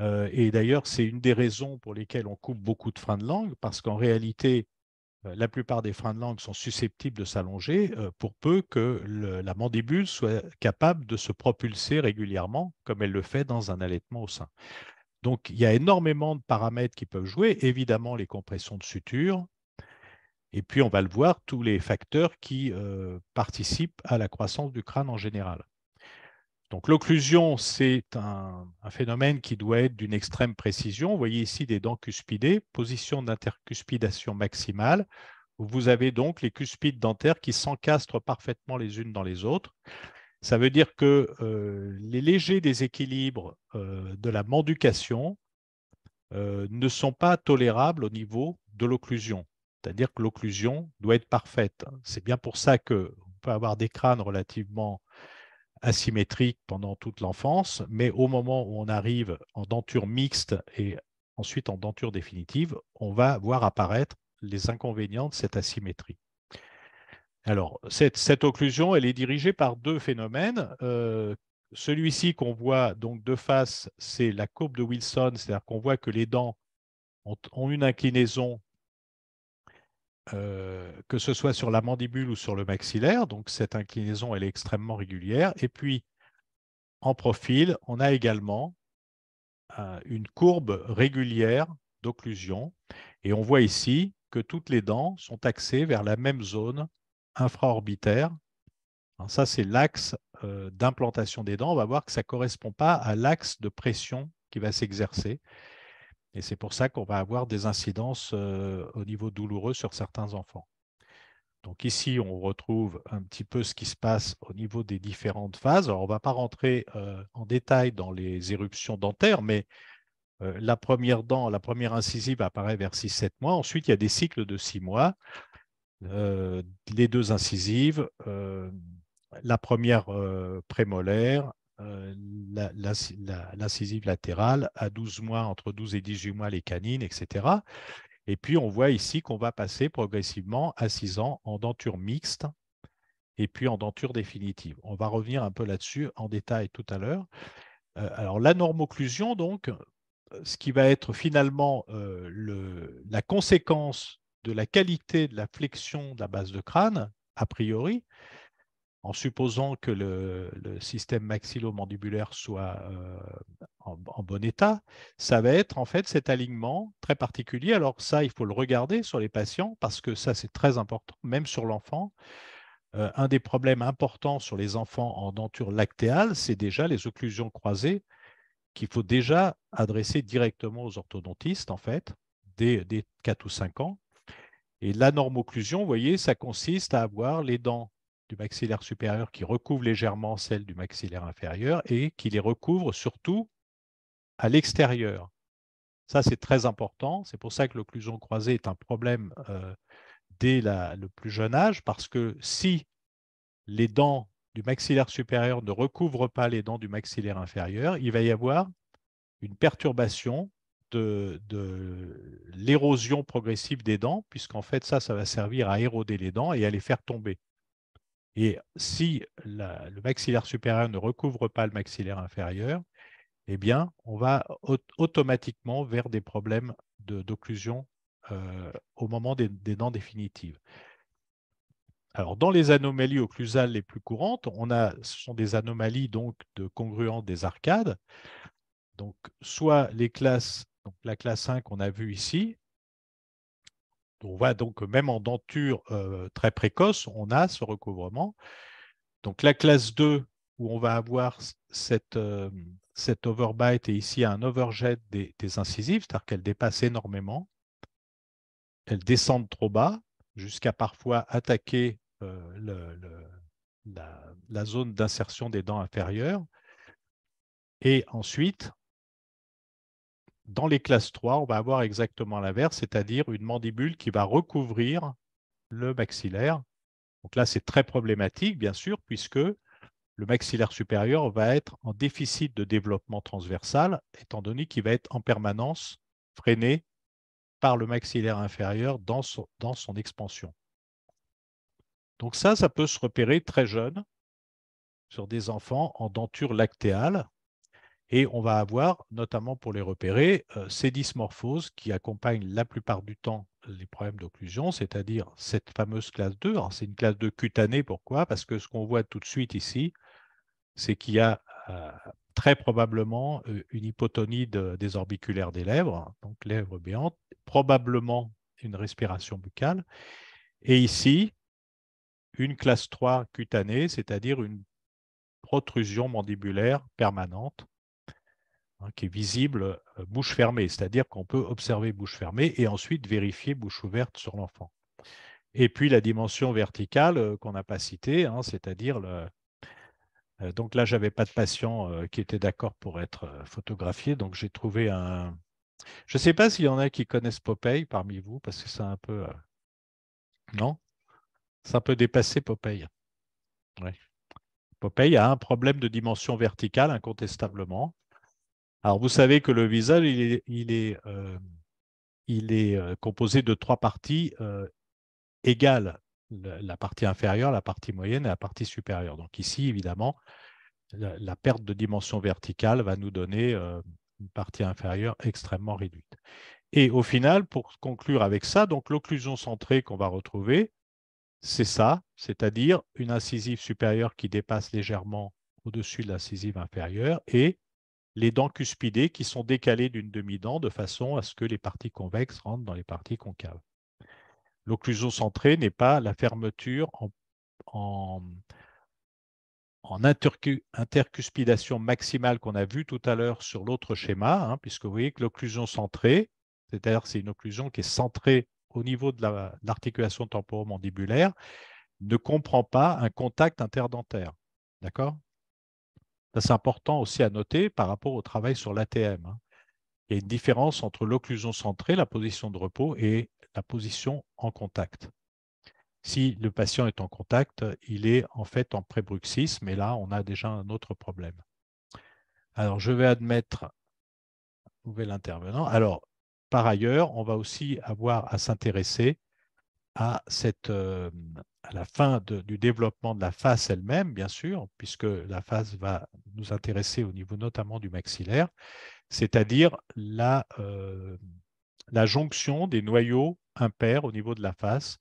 Euh, et d'ailleurs, c'est une des raisons pour lesquelles on coupe beaucoup de freins de langue, parce qu'en réalité, euh, la plupart des freins de langue sont susceptibles de s'allonger euh, pour peu que la mandibule soit capable de se propulser régulièrement comme elle le fait dans un allaitement au sein. Donc il y a énormément de paramètres qui peuvent jouer, évidemment les compressions de suture, et puis on va le voir, tous les facteurs qui euh, participent à la croissance du crâne en général. Donc l'occlusion, c'est un, phénomène qui doit être d'une extrême précision. Vous voyez ici des dents cuspidées, position d'intercuspidation maximale. vous avez donc les cuspides dentaires qui s'encastrent parfaitement les unes dans les autres. Ça veut dire que euh, les légers déséquilibres euh, de la manducation euh, ne sont pas tolérables au niveau de l'occlusion. C'est-à-dire que l'occlusion doit être parfaite. C'est bien pour ça qu'on peut avoir des crânes relativement asymétrique pendant toute l'enfance, mais au moment où on arrive en denture mixte et ensuite en denture définitive, on va voir apparaître les inconvénients de cette asymétrie. Alors, cette, occlusion, elle est dirigée par deux phénomènes. Euh, celui-ci qu'on voit donc de face, c'est la courbe de Wilson, c'est-à-dire qu'on voit que les dents ont une inclinaison euh, que ce soit sur la mandibule ou sur le maxillaire. Donc cette inclinaison, elle est extrêmement régulière. Et puis, en profil, on a également euh, une courbe régulière d'occlusion. Et on voit ici que toutes les dents sont axées vers la même zone infraorbitaire. ça, c'est l'axe euh, d'implantation des dents. On va voir que ça ne correspond pas à l'axe de pression qui va s'exercer. Et c'est pour ça qu'on va avoir des incidences euh, au niveau douloureux sur certains enfants. Donc ici, on retrouve un petit peu ce qui se passe au niveau des différentes phases. Alors, on ne va pas rentrer euh, en détail dans les éruptions dentaires, mais euh, la première dent, la première incisive apparaît vers 6-7 mois. Ensuite, il y a des cycles de 6 mois. les deux incisives, la première prémolaire, euh, l'incisive latérale à 12 mois, entre 12 et 18 mois les canines, etc. Et puis on voit ici qu'on va passer progressivement à 6 ans en denture mixte et puis en denture définitive. On va revenir un peu là-dessus en détail tout à l'heure. Euh, alors la normoclusion, donc, ce qui va être finalement euh, le, la conséquence de la qualité de la flexion de la base de crâne, a priori, en supposant que le, système maxillo-mandibulaire soit euh, en, bon état, ça va être en fait cet alignement très particulier. Alors ça, il faut le regarder sur les patients parce que ça, c'est très important, même sur l'enfant. Euh, un des problèmes importants sur les enfants en denture lactéale, c'est déjà les occlusions croisées qu'il faut déjà adresser directement aux orthodontistes, en fait, dès, quatre 4 ou 5 ans. Et la norme occlusion, vous voyez, ça consiste à avoir les dents du maxillaire supérieur qui recouvre légèrement celle du maxillaire inférieur et qui les recouvre surtout à l'extérieur. Ça, c'est très important. C'est pour ça que l'occlusion croisée est un problème euh, dès le plus jeune âge, parce que si les dents du maxillaire supérieur ne recouvrent pas les dents du maxillaire inférieur, il va y avoir une perturbation de, de l'érosion progressive des dents, puisqu'en fait, ça, ça va servir à éroder les dents et à les faire tomber. Et si le maxillaire supérieur ne recouvre pas le maxillaire inférieur, eh bien, on va automatiquement vers des problèmes d'occlusion euh, au moment des, dents définitives. Alors, dans les anomalies occlusales les plus courantes, ce sont des anomalies donc de congruence des arcades. soit les classes, la classe 1 qu'on a vue ici, on voit donc même en denture euh, très précoce, on a ce recouvrement. Donc la classe 2, où on va avoir cette, euh, cette overbite et ici un overjet des, incisives, c'est-à-dire qu'elles dépassent énormément, elles descendent trop bas, jusqu'à parfois attaquer euh, la, zone d'insertion des dents inférieures. Et ensuite, dans les classes 3, on va avoir exactement l'inverse, c'est-à-dire une mandibule qui va recouvrir le maxillaire. Donc là, c'est très problématique, bien sûr, puisque le maxillaire supérieur va être en déficit de développement transversal, étant donné qu'il va être en permanence freiné par le maxillaire inférieur dans son, dans son expansion. Donc ça, ça peut se repérer très jeune sur des enfants en denture lactéale, et on va avoir, notamment pour les repérer, euh, ces dysmorphoses qui accompagnent la plupart du temps les problèmes d'occlusion, c'est-à-dire cette fameuse classe 2. Alors, c'est une classe 2 cutanée, pourquoi Parce que ce qu'on voit tout de suite ici, c'est qu'il y a euh, très probablement euh, une hypotonie des orbiculaires des lèvres, hein, donc lèvres béantes, probablement une respiration buccale. Et ici, une classe 3 cutanée, c'est-à-dire une protrusion mandibulaire permanente Hein, qui est visible euh, bouche fermée, c'est-à-dire qu'on peut observer bouche fermée et ensuite vérifier bouche ouverte sur l'enfant. Et puis la dimension verticale euh, qu'on n'a pas citée, hein, c'est-à-dire le... Euh, donc là, n'avais pas de patient qui était d'accord pour être photographié, donc j'ai trouvé un. Je ne sais pas s'il y en a qui connaissent Popeye parmi vous, parce que c'est un peu. Non C'est un peu dépassé Popeye. Popeye a un problème de dimension verticale, incontestablement. Alors, vous savez que le visage, il est, il est, euh, euh, composé de trois parties euh, égales, la partie inférieure, la partie moyenne et la partie supérieure. Donc ici, évidemment, la, perte de dimension verticale va nous donner une partie inférieure extrêmement réduite. Et au final, pour conclure avec ça, donc l'occlusion centrée qu'on va retrouver, c'est ça, c'est-à-dire une incisive supérieure qui dépasse légèrement au-dessus de l'incisive inférieure et les dents cuspidées qui sont décalées d'une demi-dent de façon à ce que les parties convexes rentrent dans les parties concaves. L'occlusion centrée n'est pas la fermeture en, intercuspidation maximale qu'on a vue tout à l'heure sur l'autre schéma, hein, puisque vous voyez que l'occlusion centrée, c'est-à-dire c'est une occlusion qui est centrée au niveau de l'articulation temporomandibulaire, ne comprend pas un contact interdentaire. D'accord c'est important aussi à noter par rapport au travail sur l'ATM. Hein. Il y a une différence entre l'occlusion centrée, la position de repos, et la position en contact. Si le patient est en contact, il est en fait en prébruxisme, mais là, on a déjà un autre problème. Alors, je vais admettre nouvel intervenant. Alors, par ailleurs, on va aussi avoir à s'intéresser euh, à, la fin du développement de la face elle-même, bien sûr, puisque la face va nous intéresser au niveau notamment du maxillaire, c'est-à-dire euh, la, jonction des noyaux impairs au niveau de la face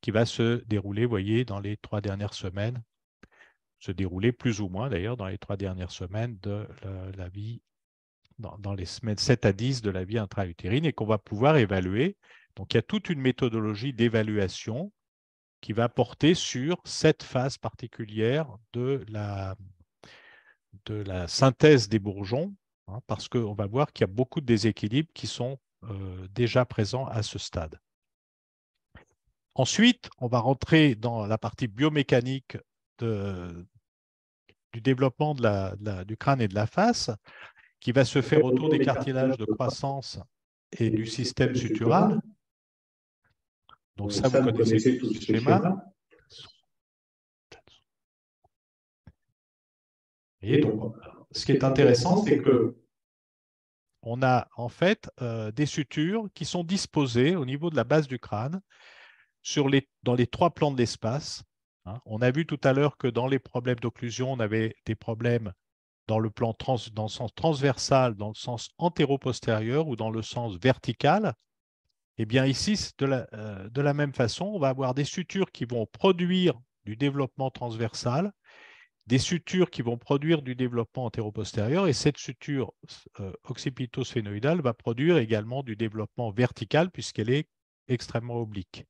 qui va se dérouler, vous voyez, dans les trois dernières semaines, se dérouler plus ou moins d'ailleurs dans les trois dernières semaines de la, vie, dans, dans, les semaines 7 à 10 de la vie intra-utérine, et qu'on va pouvoir évaluer donc il y a toute une méthodologie d'évaluation qui va porter sur cette phase particulière de la, synthèse des bourgeons, hein, parce qu'on va voir qu'il y a beaucoup de déséquilibres qui sont euh, déjà présents à ce stade. Ensuite, on va rentrer dans la partie biomécanique du développement du crâne et de la face, qui va se faire autour des cartilages de croissance et du système sutural. Donc ça, vous, connaissez, ce schéma. ce qui est intéressant, c'est que on a en fait euh, des sutures qui sont disposées au niveau de la base du crâne sur les, dans les trois plans de l'espace. Hein. On a vu tout à l'heure que dans les problèmes d'occlusion, on avait des problèmes dans le plan trans, dans le sens transversal, dans le sens antéro-postérieur ou dans le sens vertical, eh bien ici, euh, de la, même façon, on va avoir des sutures qui vont produire du développement transversal, des sutures qui vont produire du développement antéro et cette suture euh, occipito va produire également du développement vertical puisqu'elle est extrêmement oblique.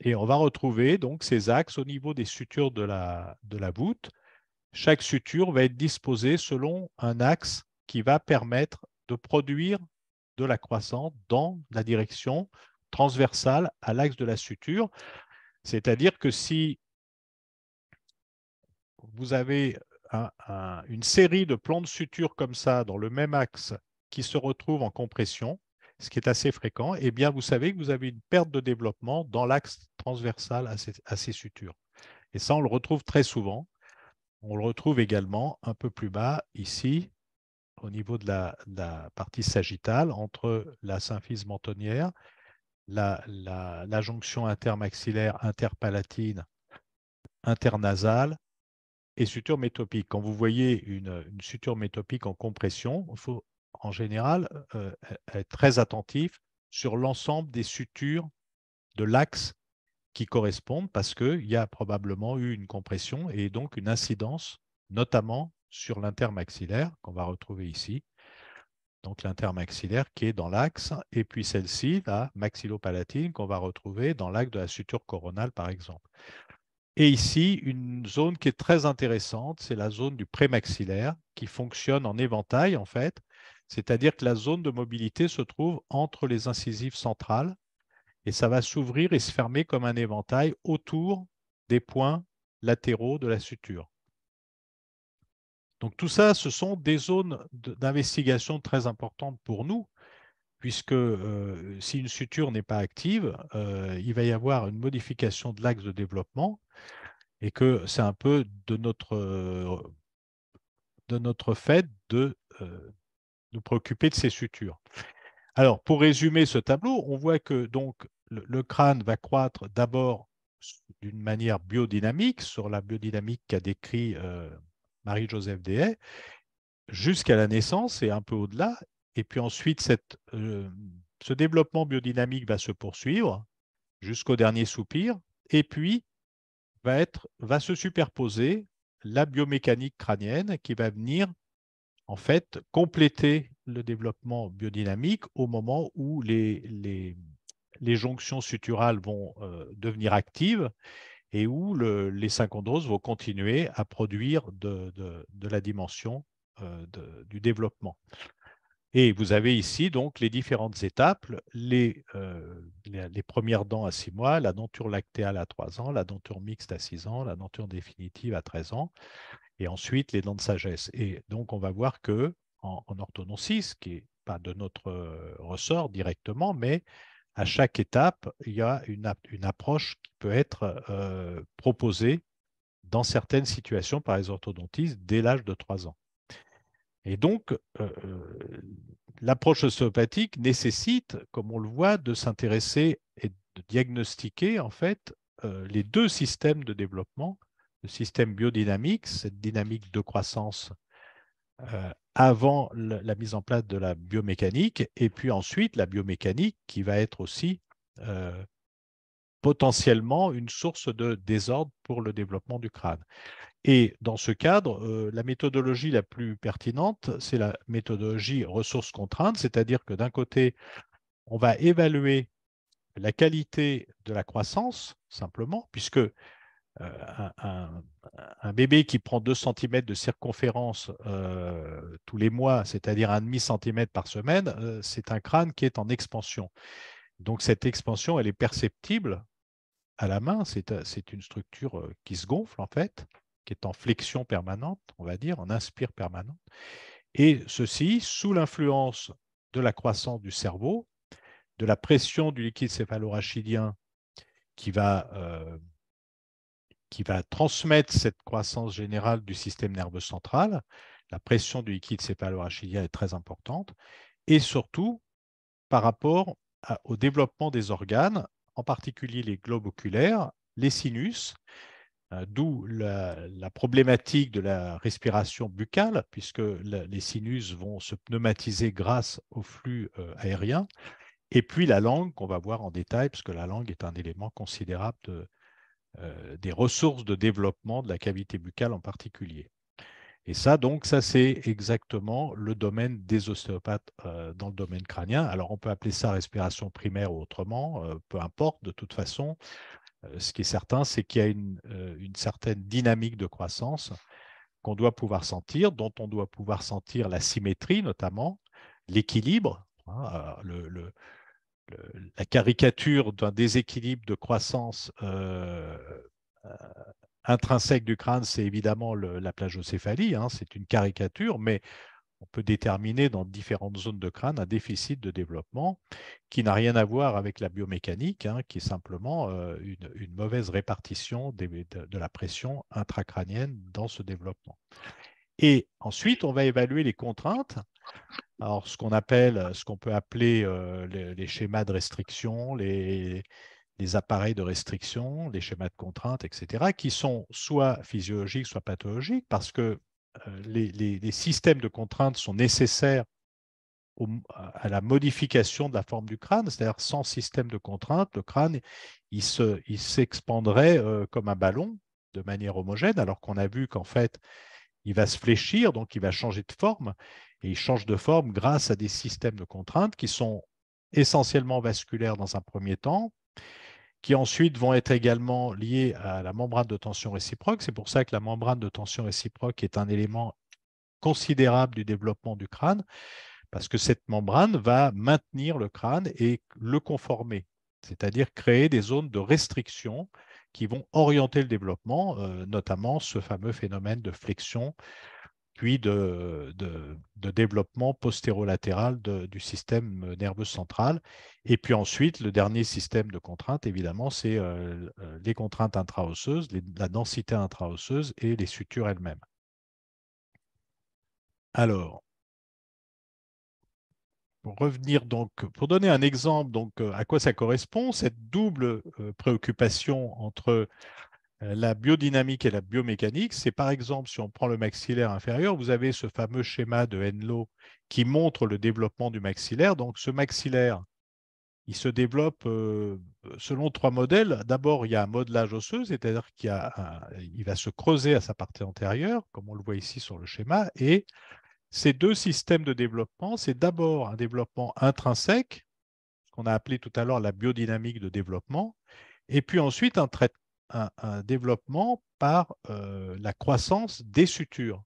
Et on va retrouver donc ces axes au niveau des sutures de la voûte. Chaque suture va être disposée selon un axe qui va permettre de produire la croissance dans la direction transversale à l'axe de la suture. C'est-à-dire que si vous avez une série de plans de suture comme ça dans le même axe qui se retrouvent en compression, ce qui est assez fréquent, et eh bien vous savez que vous avez une perte de développement dans l'axe transversal à ces, à ces sutures. Et ça, on le retrouve très souvent. On le retrouve également un peu plus bas ici, au niveau de la, partie sagittale entre la symphyse mentonnière, la, jonction intermaxillaire, interpalatine, internasale et suture métopique. Quand vous voyez une, suture métopique en compression, il faut en général euh, euh, être très attentif sur l'ensemble des sutures de l'axe qui correspondent parce qu'il y a probablement eu une compression et donc une incidence, notamment sur l'intermaxillaire qu'on va retrouver ici. Donc l'intermaxillaire qui est dans l'axe, et puis celle-ci, la maxillopalatine, qu'on va retrouver dans l'axe de la suture coronale, par exemple. Et ici, une zone qui est très intéressante, c'est la zone du prémaxillaire, qui fonctionne en éventail, en fait. C'est-à-dire que la zone de mobilité se trouve entre les incisives centrales, et ça va s'ouvrir et se fermer comme un éventail autour des points latéraux de la suture. Donc tout ça, ce sont des zones d'investigation très importantes pour nous, puisque euh, si une suture n'est pas active, euh, il va y avoir une modification de l'axe de développement, et que c'est un peu de notre, de notre fait de euh, nous préoccuper de ces sutures. Alors, pour résumer ce tableau, on voit que donc le, le crâne va croître d'abord d'une manière biodynamique, sur la biodynamique qu'a décrit Marie-Joseph Deshayes jusqu'à la naissance et un peu au-delà. Et puis ensuite, euh, ce développement biodynamique va se poursuivre jusqu'au dernier soupir. Et puis, va, être, va se superposer la biomécanique crânienne qui va venir, en fait, compléter le développement biodynamique au moment où les, jonctions suturales vont euh, devenir actives et où le, les synchondroses vont continuer à produire de, la dimension euh, du développement. Et vous avez ici donc les différentes étapes, les, euh, premières dents à 6 mois, la denture lactéale à 3 ans, la denture mixte à 6 ans, la denture définitive à 13 ans, et ensuite les dents de sagesse. Et donc on va voir que en, en orthodontie, ce qui n'est pas de notre euh, ressort directement, mais à chaque étape, il y a une, approche qui peut être euh, proposée dans certaines situations par les orthodontistes dès l'âge de 3 ans. Et donc, euh, euh, l'approche ostéopathique nécessite, comme on le voit, de s'intéresser et de diagnostiquer en fait les deux systèmes de développement, le système biodynamique, cette dynamique de croissance avant la mise en place de la biomécanique, et puis ensuite la biomécanique qui va être aussi euh, potentiellement une source de désordre pour le développement du crâne. Et dans ce cadre, euh, la méthodologie la plus pertinente, c'est la méthodologie ressources contraintes, c'est-à-dire que d'un côté, on va évaluer la qualité de la croissance, simplement, puisque euh, un, bébé qui prend 2 cm de circonférence euh, tous les mois, c'est-à-dire un demi par semaine, euh, c'est un crâne qui est en expansion. Donc cette expansion, elle est perceptible à la main, c'est une structure qui se gonfle en fait, qui est en flexion permanente, on va dire, en inspire permanente. Et ceci, sous l'influence de la croissance du cerveau, de la pression du liquide céphalorachidien qui va qui va transmettre cette croissance générale du système nerveux central. La pression du liquide céphalo-rachidien est très importante. Et surtout, par rapport au développement des organes, en particulier les globes oculaires, les sinus, euh, d'où la, problématique de la respiration buccale, puisque les sinus vont se pneumatiser grâce au flux euh, aérien. Et puis la langue, qu'on va voir en détail, puisque la langue est un élément considérable de, euh, des ressources de développement de la cavité buccale en particulier. Et ça, donc, ça, c'est exactement le domaine des ostéopathes euh, dans le domaine crânien. Alors, on peut appeler ça respiration primaire ou autrement, euh, peu importe, de toute façon. ce qui est certain, c'est qu'il y a une, certaine dynamique de croissance qu'on doit pouvoir sentir, dont on doit pouvoir sentir la symétrie notamment, l'équilibre, hein, le la caricature d'un déséquilibre de croissance euh, euh, intrinsèque du crâne, c'est évidemment la plagiocéphalie, hein, c'est une caricature, mais on peut déterminer dans différentes zones de crâne un déficit de développement qui n'a rien à voir avec la biomécanique, hein, qui est simplement euh, une, mauvaise répartition de, la pression intracrânienne dans ce développement. Et ensuite, on va évaluer les contraintes. Alors, ce qu'on appelle, ce qu'on peut appeler euh, les, schémas de restriction, les, appareils de restriction, les schémas de contraintes, etc., qui sont soit physiologiques, soit pathologiques, parce que euh, les, systèmes de contraintes sont nécessaires à la modification de la forme du crâne. C'est-à-dire, sans système de contraintes, le crâne, il s'expanderait euh, comme un ballon de manière homogène, alors qu'on a vu qu'en fait, il va se fléchir, donc il va changer de forme, et il change de forme grâce à des systèmes de contraintes qui sont essentiellement vasculaires dans un premier temps, qui ensuite vont être également liés à la membrane de tension réciproque. C'est pour ça que la membrane de tension réciproque est un élément considérable du développement du crâne, parce que cette membrane va maintenir le crâne et le conformer, c'est-à-dire créer des zones de restriction qui vont orienter le développement, euh, notamment ce fameux phénomène de flexion, puis de, développement postérolatéral du système nerveux central. Et puis ensuite, le dernier système de contraintes, évidemment, c'est euh, euh, les contraintes intraosseuses, la densité intraosseuse et les sutures elles-mêmes. Alors, pour revenir donc, pour donner un exemple, donc euh, à quoi ça correspond cette double euh, préoccupation entre euh, la biodynamique et la biomécanique, c'est par exemple si on prend le maxillaire inférieur, vous avez ce fameux schéma de Henlo qui montre le développement du maxillaire. Donc ce maxillaire, il se développe selon trois modèles. D'abord, il y a un modelage osseux, c'est-à-dire qu'il va se creuser à sa partie antérieure, comme on le voit ici sur le schéma, et ces deux systèmes de développement, c'est d'abord un développement intrinsèque, ce qu'on a appelé tout à l'heure la biodynamique de développement, et puis ensuite un, développement par euh, la croissance des sutures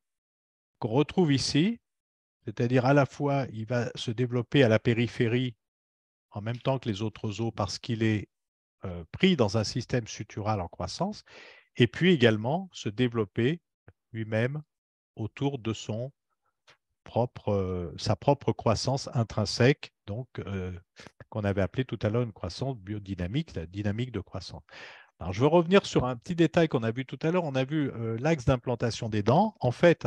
qu'on retrouve ici, c'est-à-dire à la fois il va se développer à la périphérie en même temps que les autres os parce qu'il est euh, pris dans un système sutural en croissance, et puis également se développer lui-même autour de son propre, euh, sa propre croissance intrinsèque, donc euh, qu'on avait appelé tout à l'heure une croissance biodynamique, la dynamique de croissance. Alors, je veux revenir sur un petit détail qu'on a vu tout à l'heure. On a vu euh, l'axe d'implantation des dents. En fait,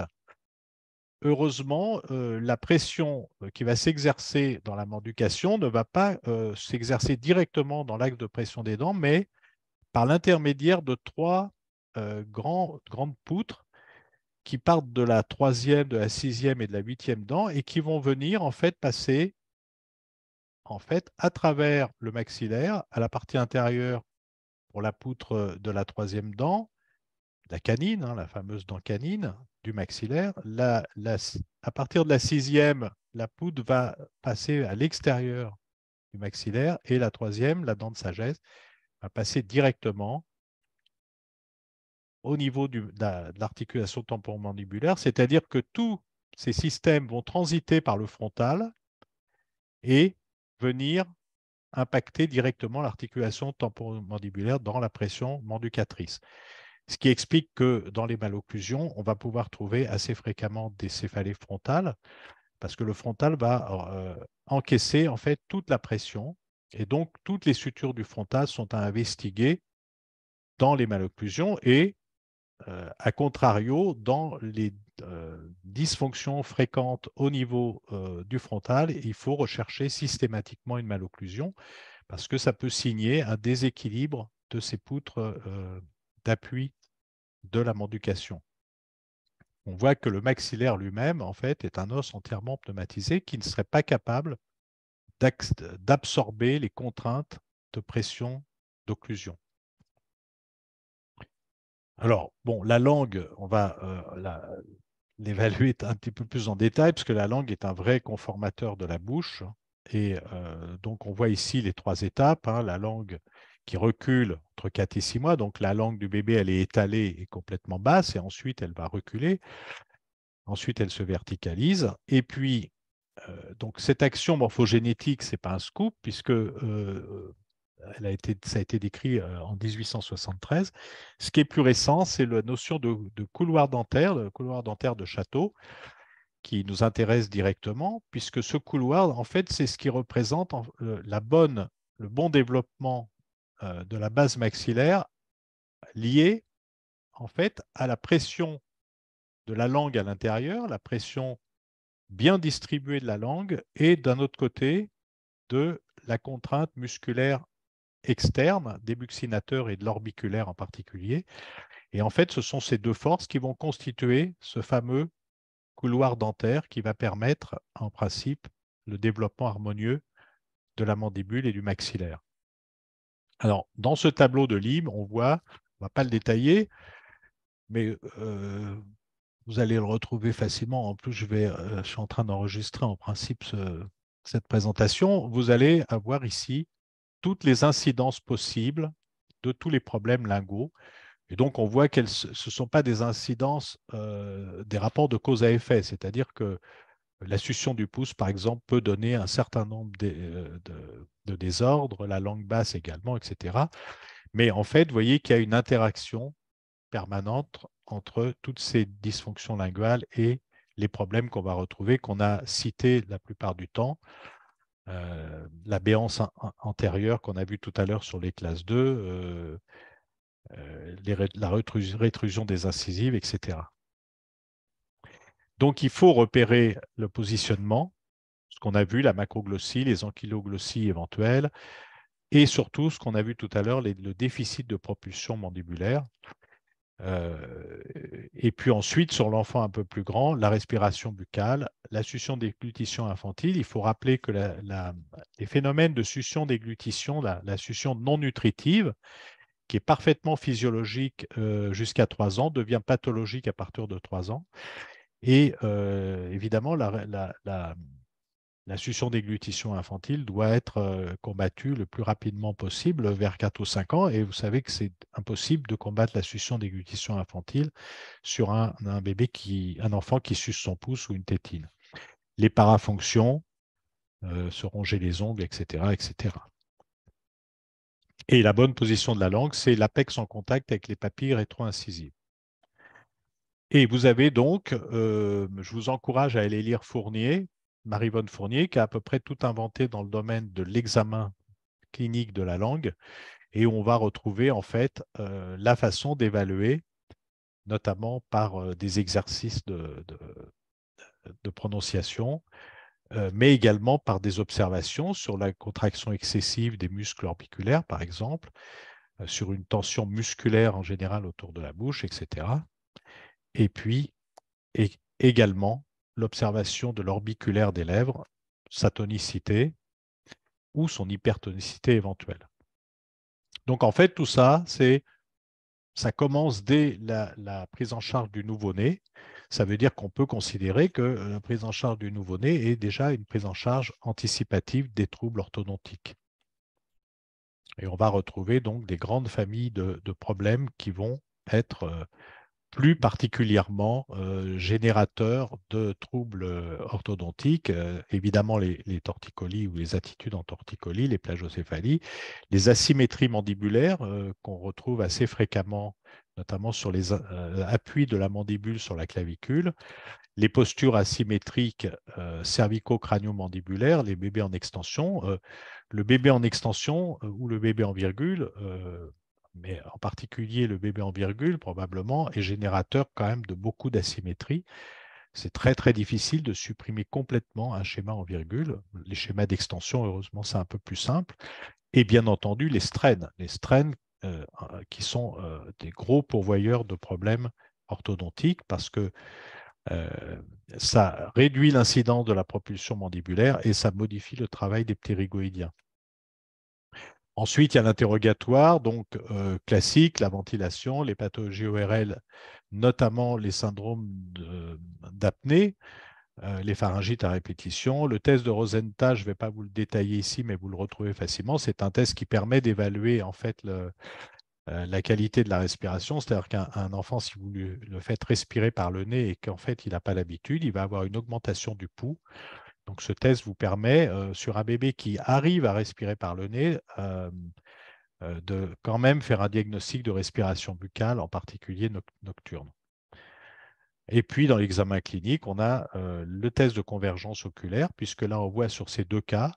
heureusement, la pression qui va s'exercer dans la menducation ne va pas s'exercer directement dans l'axe de pression des dents, mais par l'intermédiaire de trois grandes poutres qui partent de la troisième, de la sixième et de la huitième dent et qui vont venir en fait passer en fait à travers le maxillaire à la partie intérieure pour la poutre de la troisième dent, la canine, hein, la fameuse dent canine du maxillaire. à partir de la sixième, la poutre va passer à l'extérieur du maxillaire et la troisième, la dent de sagesse, va passer directement au niveau de l'articulation temporomandibulaire, c'est-à-dire que tous ces systèmes vont transiter par le frontal et venir impacter directement l'articulation temporomandibulaire dans la pression manducatrice. Ce qui explique que dans les malocclusions, on va pouvoir trouver assez fréquemment des céphalées frontales, parce que le frontal va euh, encaisser en fait toute la pression, et donc toutes les sutures du frontal sont à investiguer dans les malocclusions, et a euh, contrario, dans les euh, dysfonctions fréquentes au niveau euh, du frontal, il faut rechercher systématiquement une malocclusion parce que ça peut signer un déséquilibre de ces poutres d'appui de la manducation. On voit que le maxillaire lui-même, en fait, est un os entièrement pneumatisé qui ne serait pas capable d'absorber les contraintes de pression d'occlusion. Alors, bon, la langue, on va euh, l'évaluer un petit peu plus en détail, puisque la langue est un vrai conformateur de la bouche. Et euh, donc, on voit ici les trois étapes. Hein. la langue qui recule entre 4 et 6 mois, donc la langue du bébé, elle est étalée et complètement basse, et ensuite, elle va reculer. Ensuite, elle se verticalise. Et puis, euh, donc cette action morphogénétique, ce n'est pas un scoop, puisque ça a été décrit euh, en 1873. Ce qui est plus récent, c'est la notion de, couloir dentaire, le couloir dentaire de château, qui nous intéresse directement, puisque ce couloir, en fait, c'est ce qui représente euh, bonne, le bon développement euh, de la base maxillaire lié, en fait, à la pression de la langue à l'intérieur, la pression bien distribuée de la langue, et d'un autre côté, de la contrainte musculaire externe, des buccinateurs et de l'orbiculaire en particulier. Et en fait, ce sont ces deux forces qui vont constituer ce fameux couloir dentaire qui va permettre, en principe, le développement harmonieux de la mandibule et du maxillaire. Alors, dans ce tableau de Lim, on voit, on ne va pas le détailler, mais euh, vous allez le retrouver facilement. En plus, je, vais, euh, je suis en train d'enregistrer en principe cette présentation. Vous allez avoir ici toutes les incidences possibles de tous les problèmes linguaux. Et donc, on voit que ce ne sont pas des incidences, euh, des rapports de cause à effet, c'est-à-dire que la succion du pouce, par exemple, peut donner un certain nombre euh, de, de désordres, la langue basse également, etc. Mais en fait, vous voyez qu'il y a une interaction permanente entre toutes ces dysfonctions linguales et les problèmes qu'on va retrouver, qu'on a cités la plupart du temps. Euh, la béance antérieure qu'on a vue tout à l'heure sur les classes 2, euh, euh, la rétrusion, des incisives, etc. Donc il faut repérer le positionnement, ce qu'on a vu, la macroglossie, les ankyloglossies éventuelles, et surtout ce qu'on a vu tout à l'heure, le déficit de propulsion mandibulaire. et puis ensuite, sur l'enfant un peu plus grand, la respiration buccale la succion déglutition infantile, il faut rappeler que les phénomènes de succion déglutition, la, la succion non nutritive, qui est parfaitement physiologique euh, jusqu'à 3 ans, devient pathologique à partir de 3 ans. Et euh, évidemment, la, la, la, la succion déglutition infantile doit être euh, combattue le plus rapidement possible vers 4 ou 5 ans. Et vous savez que c'est impossible de combattre la succion déglutition infantile sur un, bébé qui, un enfant qui suce son pouce ou une tétine les parafonctions, euh, se ronger les ongles, etc., etc. Et la bonne position de la langue, c'est l'apex en contact avec les papilles rétro-incisives. Et vous avez donc, euh, je vous encourage à aller lire Fournier, marie Marivonne Fournier, qui a à peu près tout inventé dans le domaine de l'examen clinique de la langue, et on va retrouver en fait euh, la façon d'évaluer, notamment par des exercices de, de prononciation, euh, mais également par des observations sur la contraction excessive des muscles orbiculaires, par exemple, euh, sur une tension musculaire en général autour de la bouche, etc. Et puis également l'observation de l'orbiculaire des lèvres, sa tonicité ou son hypertonicité éventuelle. Donc en fait, tout ça, c'est ça commence dès la, prise en charge du nouveau-né ça veut dire qu'on peut considérer que euh, la prise en charge du nouveau-né est déjà une prise en charge anticipative des troubles orthodontiques. Et on va retrouver donc des grandes familles de, problèmes qui vont être euh, plus particulièrement euh, générateurs de troubles orthodontiques, évidemment les, torticolis ou les attitudes en torticolis, les plagiocéphalies, les asymétries mandibulaires qu'on retrouve assez fréquemment notamment sur les euh, appuis de la mandibule sur la clavicule, les postures asymétriques euh, cervico cranio mandibulaires les bébés en extension, euh, le bébé en extension ou le bébé en virgule, mais en particulier le bébé en virgule probablement, est générateur quand même de beaucoup d'asymétrie. C'est très très difficile de supprimer complètement un schéma en virgule. Les schémas d'extension, heureusement, c'est un peu plus simple. Et bien entendu, les strains les straines euh, qui sont euh, des gros pourvoyeurs de problèmes orthodontiques parce que euh, ça réduit l'incidence de la propulsion mandibulaire et ça modifie le travail des ptérygoïdiens. Ensuite, il y a l'interrogatoire, donc classique, la ventilation, les pathologies ORL, notamment les syndromes d'apnée, euh, les pharyngites à répétition. Le test de Rosenta, je ne vais pas vous le détailler ici, mais vous le retrouvez facilement. C'est un test qui permet d'évaluer en fait euh, la qualité de la respiration. C'est-à-dire qu'un enfant, si vous le faites respirer par le nez et qu'en fait il n'a pas l'habitude, il va avoir une augmentation du pouls. Donc ce test vous permet, euh, sur un bébé qui arrive à respirer par le nez, de quand même faire un diagnostic de respiration buccale, en particulier nocturne. Et puis, dans l'examen clinique, on a euh, le test de convergence oculaire, puisque là, on voit sur ces deux cas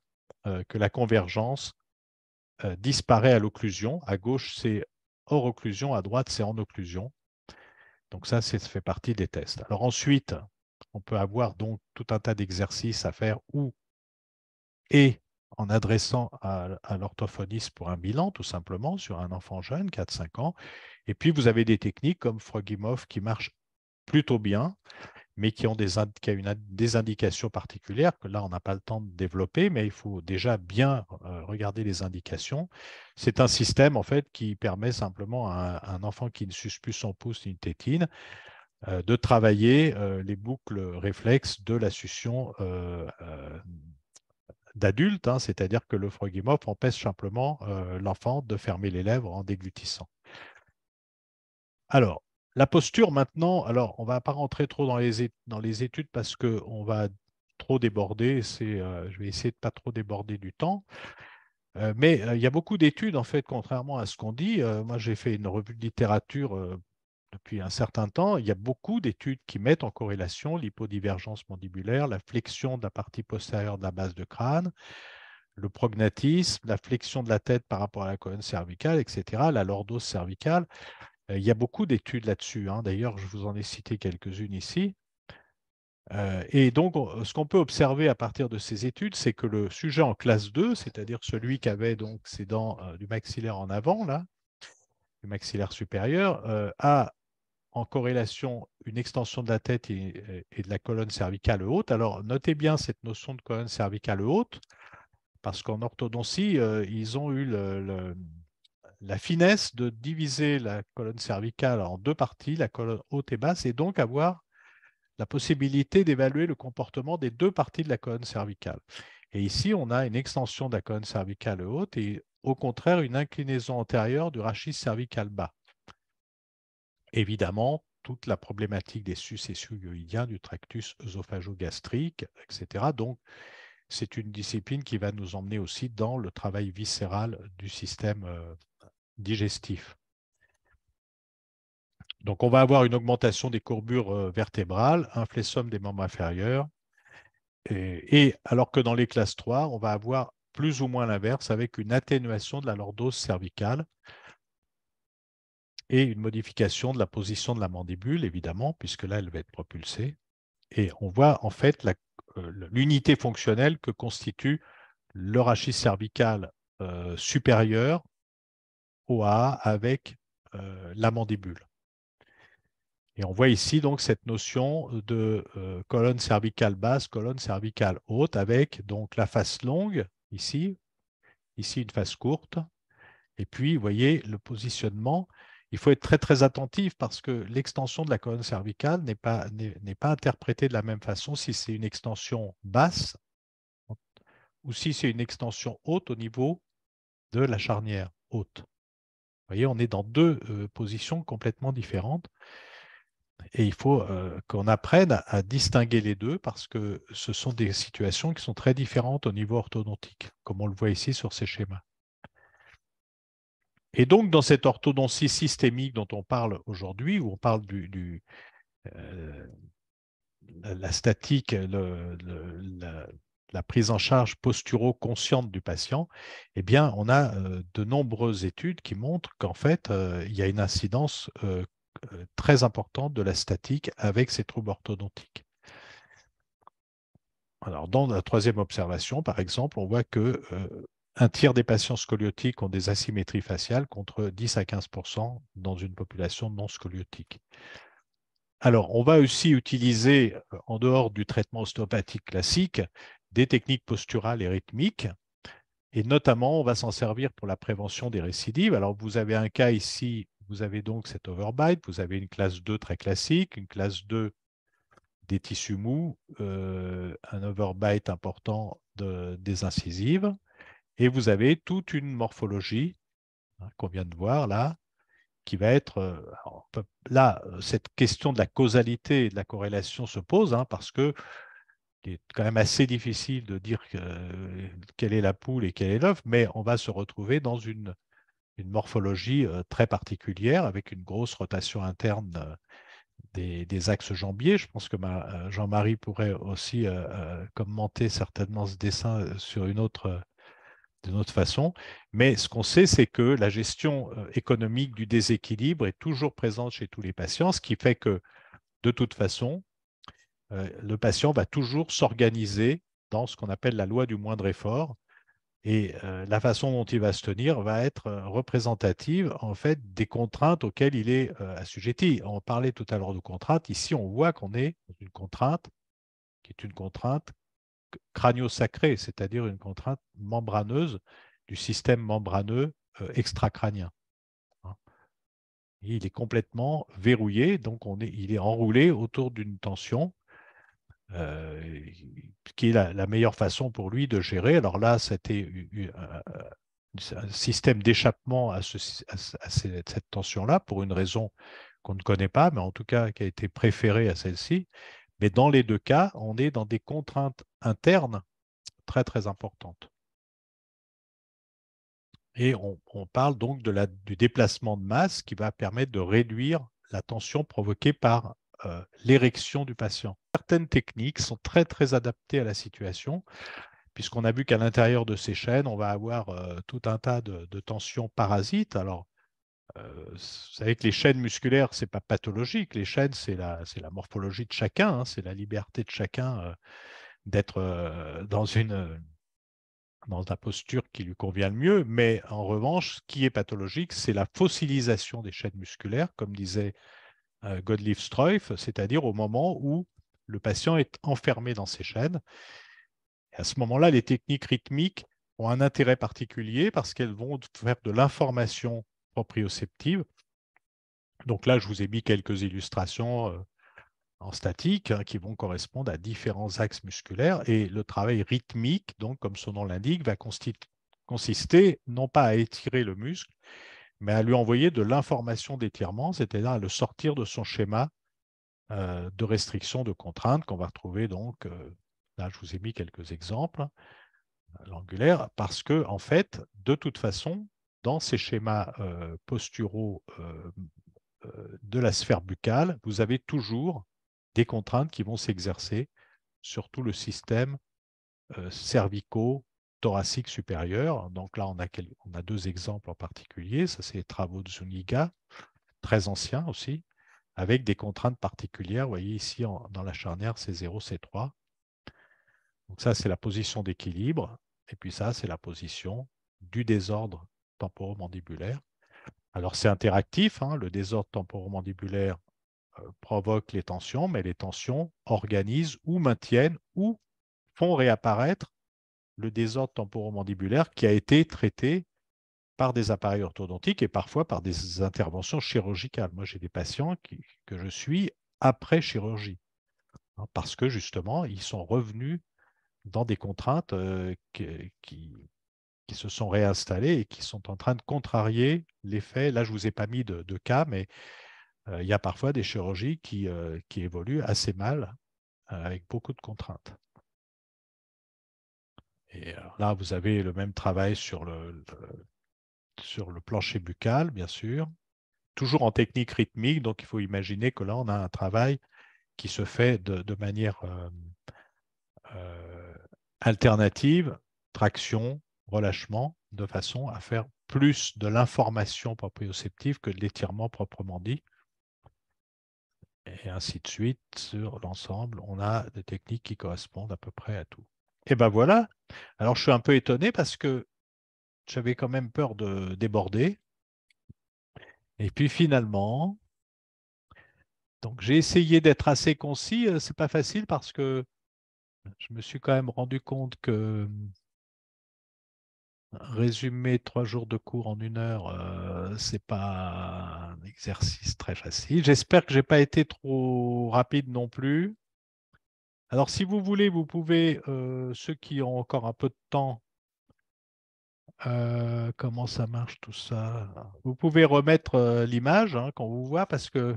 euh, que la convergence euh, disparaît à l'occlusion. À gauche, c'est hors occlusion, à droite, c'est en occlusion. Donc ça, ça fait partie des tests. Alors ensuite, on peut avoir donc tout un tas d'exercices à faire ou et en adressant à, l'orthophoniste pour un bilan, tout simplement, sur un enfant jeune, 4-5 ans. Et puis, vous avez des techniques comme Frogimov qui marche plutôt bien, mais qui ont des, des indications particulières que là, on n'a pas le temps de développer, mais il faut déjà bien euh, regarder les indications. C'est un système, en fait, qui permet simplement à, un enfant qui ne suce plus son pouce ni une tétine euh, de travailler euh, les boucles réflexes de la succion d'adulte, hein. c'est-à-dire que le Frogimov empêche simplement l'enfant de fermer les lèvres en déglutissant. Alors, la posture maintenant, alors on ne va pas rentrer trop dans les, dans les études parce qu'on va trop déborder, c'est, euh, je vais essayer de ne pas trop déborder du temps. Euh, mais euh, il y a beaucoup d'études, en fait, contrairement à ce qu'on dit. moi, j'ai fait une revue de littérature depuis un certain temps, il y a beaucoup d'études qui mettent en corrélation l'hypodivergence mandibulaire, la flexion de la partie postérieure de la base de crâne, le prognatisme, la flexion de la tête par rapport à la colonne cervicale, etc., la lordose cervicale. Euh, il y a beaucoup d'études là-dessus. Hein. D'ailleurs, je vous en ai cité quelques-unes ici. Euh, et donc, ce qu'on peut observer à partir de ces études, c'est que le sujet en classe 2, c'est-à-dire celui qui avait donc ses dents euh, du maxillaire en avant, là, du maxillaire supérieur, a en corrélation une extension de la tête et, de la colonne cervicale haute. Alors, notez bien cette notion de colonne cervicale haute, parce qu'en orthodontie, ils ont eu le la finesse de diviser la colonne cervicale en deux parties, la colonne haute et basse, et donc avoir la possibilité d'évaluer le comportement des deux parties de la colonne cervicale. Et ici, on a une extension de la colonne cervicale haute et au contraire une inclinaison antérieure du rachis cervical bas. Évidemment, toute la problématique des sus et du tractus œsophagogastrique, etc. Donc, c'est une discipline qui va nous emmener aussi dans le travail viscéral du système euh, digestif. Donc on va avoir une augmentation des courbures euh, vertébrales, un flessum des membres inférieurs, et, alors que dans les classes 3, on va avoir plus ou moins l'inverse avec une atténuation de la lordose cervicale et une modification de la position de la mandibule, évidemment, puisque là, elle va être propulsée. Et on voit en fait euh, l'unité fonctionnelle que constitue le rachis cervical euh, supérieur avec euh, la mandibule. Et on voit ici donc cette notion de euh, colonne cervicale basse, colonne cervicale haute, avec donc la face longue ici, ici une face courte. Et puis, vous voyez le positionnement. Il faut être très très attentif parce que l'extension de la colonne cervicale n'est pas interprétée de la même façon si c'est une extension basse ou si c'est une extension haute au niveau de la charnière haute voyez, on est dans deux euh, positions complètement différentes. Et il faut euh, qu'on apprenne à, distinguer les deux parce que ce sont des situations qui sont très différentes au niveau orthodontique, comme on le voit ici sur ces schémas. Et donc, dans cette orthodontie systémique dont on parle aujourd'hui, où on parle du, euh, la statique, le, la prise en charge posturo-consciente du patient, eh bien, on a de nombreuses études qui montrent qu'en fait, il y a une incidence très importante de la statique avec ces troubles orthodontiques. Alors, dans la troisième observation, par exemple, on voit que tiers des patients scoliotiques ont des asymétries faciales contre 10 à 15 dans une population non scoliotique. Alors, on va aussi utiliser, en dehors du traitement ostéopathique classique, des techniques posturales et rythmiques. Et notamment, on va s'en servir pour la prévention des récidives. Alors, vous avez un cas ici, vous avez donc cet overbite, vous avez une classe 2 très classique, une classe 2 des tissus mous, euh, un overbite important des incisives, et vous avez toute une morphologie hein, qu'on vient de voir là, qui va être... Euh, là, cette question de la causalité et de la corrélation se pose, hein, parce que il est quand même assez difficile de dire quelle est la poule et quelle est l'œuf, mais on va se retrouver dans une, morphologie euh, très particulière avec une grosse rotation interne euh, des, axes jambiers. Je pense que euh, Jean-Marie pourrait aussi commenter certainement ce dessin sur une autre, d'une autre façon. Mais ce qu'on sait, c'est que la gestion économique du déséquilibre est toujours présente chez tous les patients, ce qui fait que de toute façon, euh, le patient va toujours s'organiser dans ce qu'on appelle la loi du moindre effort. Et euh, la façon dont il va se tenir va être euh, représentative en fait des contraintes auxquelles il est assujetti. On parlait tout à l'heure de contraintes. Ici, on voit qu'on est dans une contrainte qui est une contrainte crânio-sacrée, c'est-à-dire une contrainte membraneuse du système membraneux extracrânien. Hein. Il est complètement verrouillé, donc il est enroulé autour d'une tension euh, qui est la, meilleure façon pour lui de gérer. Alors là, c'était un système d'échappement à, cette tension-là pour une raison qu'on ne connaît pas, mais en tout cas qui a été préférée à celle-ci. Mais dans les deux cas, on est dans des contraintes internes très très importantes. Et on, on parle donc de la, du déplacement de masse qui va permettre de réduire la tension provoquée par euh, l'érection du patient. Certaines techniques sont très très adaptées à la situation, puisqu'on a vu qu'à l'intérieur de ces chaînes, on va avoir euh, tout un tas de, tensions parasites. Alors, euh, vous savez que les chaînes musculaires, ce n'est pas pathologique. Les chaînes, c'est la, morphologie de chacun, hein. c'est la liberté de chacun d'être dans une dans la posture qui lui convient le mieux, mais en revanche, ce qui est pathologique, c'est la fossilisation des chaînes musculaires, comme disait euh, Godlieb Streif, c'est-à-dire au moment où le patient est enfermé dans ses chaînes. à ce moment-là, les techniques rythmiques ont un intérêt particulier parce qu'elles vont faire de l'information proprioceptive. Donc là, je vous ai mis quelques illustrations euh, en statique hein, qui vont correspondre à différents axes musculaires. Et le travail rythmique, donc comme son nom l'indique, va consister non pas à étirer le muscle, mais à lui envoyer de l'information d'étirement, c'est-à-dire à le sortir de son schéma euh, de restriction, de contraintes qu'on va retrouver donc, euh, là je vous ai mis quelques exemples, euh, l'angulaire, parce que en fait, de toute façon, dans ces schémas posturaux de la sphère buccale, vous avez toujours des contraintes qui vont s'exercer sur tout le système cervico thoracique supérieur. Donc là, on a, deux exemples en particulier. Ça, c'est les travaux de Zuniga, très anciens aussi, avec des contraintes particulières. Vous voyez ici, dans la charnière, c'est 0, c'est 3. Donc ça, c'est la position d'équilibre. Et puis ça, c'est la position du désordre temporomandibulaire. Alors c'est interactif, hein. le désordre temporomandibulaire euh, provoque les tensions, mais les tensions organisent ou maintiennent ou font réapparaître le désordre temporomandibulaire qui a été traité par des appareils orthodontiques et parfois par des interventions chirurgicales. Moi, j'ai des patients que je suis après chirurgie, hein, parce que justement, ils sont revenus dans des contraintes euh, qui, se sont réinstallées et qui sont en train de contrarier l'effet. Là, je ne vous ai pas mis de, cas, mais euh, il y a parfois des chirurgies qui euh, évoluent assez mal avec beaucoup de contraintes. Euh, là, vous avez le même travail sur le, plancher buccal, bien sûr, toujours en technique rythmique. Donc, il faut imaginer que là, on a un travail qui se fait de, manière euh, euh, alternative, traction, relâchement, de façon à faire plus de l'information proprioceptive que de l'étirement proprement dit. Et ainsi de suite, sur l'ensemble, on a des techniques qui correspondent à peu près à tout. Et ben voilà. Alors je suis un peu étonné parce que j'avais quand même peur de déborder. Et puis finalement, donc j'ai essayé d'être assez concis. Euh, c'est pas facile parce que je me suis quand même rendu compte que euh, résumer trois jours de cours en une heure, euh, ce n'est pas un exercice très facile. J'espère que n'ai pas été trop rapide non plus. Alors, si vous voulez, vous pouvez, euh, ceux qui ont encore un peu de temps, euh, comment ça marche tout ça Vous pouvez remettre euh, l'image quand hein, qu'on vous voit parce que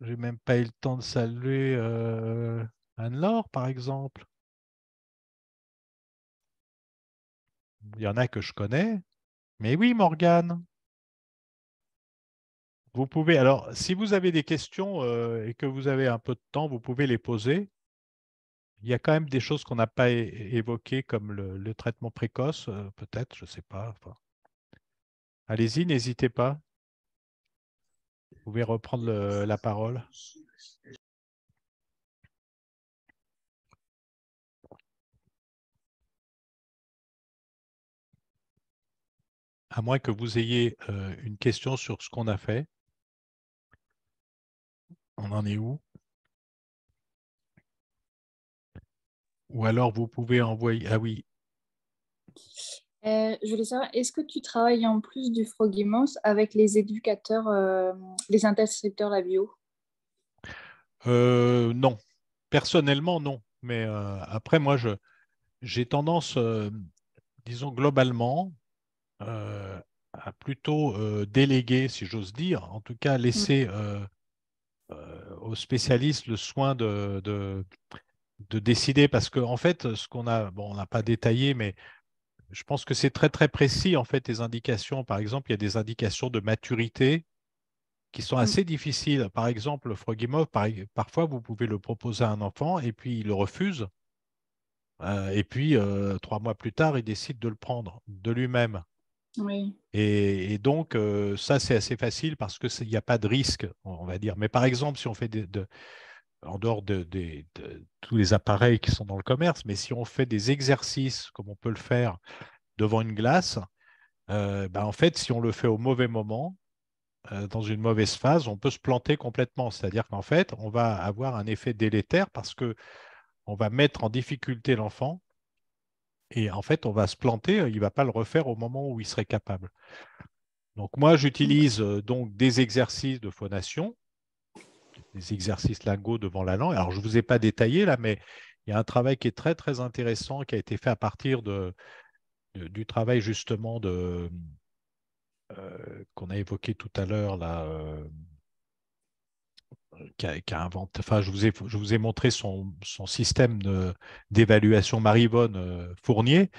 j'ai même pas eu le temps de saluer Anne-Laure, par exemple. Il y en a que je connais. Mais oui, Morgane. Vous pouvez, alors, si vous avez des questions euh, et que vous avez un peu de temps, vous pouvez les poser. Il y a quand même des choses qu'on n'a pas évoquées, comme le, traitement précoce, euh, peut-être, je ne sais pas. Allez-y, n'hésitez pas. Vous pouvez reprendre la parole. À moins que vous ayez euh, une question sur ce qu'on a fait on en est où Ou alors vous pouvez envoyer. Ah oui. Euh, je voulais savoir, est-ce que tu travailles en plus du Immense avec les éducateurs, euh, les intercepteurs labio euh, Non. Personnellement, non. Mais euh, après, moi, je, j'ai tendance, disons globalement, à plutôt déléguer, si j'ose dire, en tout cas laisser mm aux spécialistes le soin de, décider parce qu'en en fait, ce qu'on a, bon, on n'a pas détaillé, mais je pense que c'est très très précis en fait les indications. Par exemple, il y a des indications de maturité qui sont mm. assez difficiles. Par exemple, Frogimov, parfois vous pouvez le proposer à un enfant et puis il le refuse. Euh, et puis euh, trois mois plus tard, il décide de le prendre de lui-même. Et, donc, euh, ça, c'est assez facile parce qu'il n'y a pas de risque, on va dire. Mais par exemple, si on fait en dehors de, tous les appareils qui sont dans le commerce, mais si on fait des exercices comme on peut le faire devant une glace, euh, bah, en fait, si on le fait au mauvais moment, euh, dans une mauvaise phase, on peut se planter complètement. C'est-à-dire qu'en fait, on va avoir un effet délétère parce qu'on va mettre en difficulté l'enfant et en fait, on va se planter, il ne va pas le refaire au moment où il serait capable. Donc moi, j'utilise euh, donc des exercices de phonation, des exercices lingots devant la langue. Alors, je ne vous ai pas détaillé là, mais il y a un travail qui est très, très intéressant qui a été fait à partir du travail justement de, euh, qu'on a évoqué tout à l'heure, là, euh, qui a, inventé, enfin, je vous ai, je vous ai montré son, son système d'évaluation Marivonne euh, Fournier,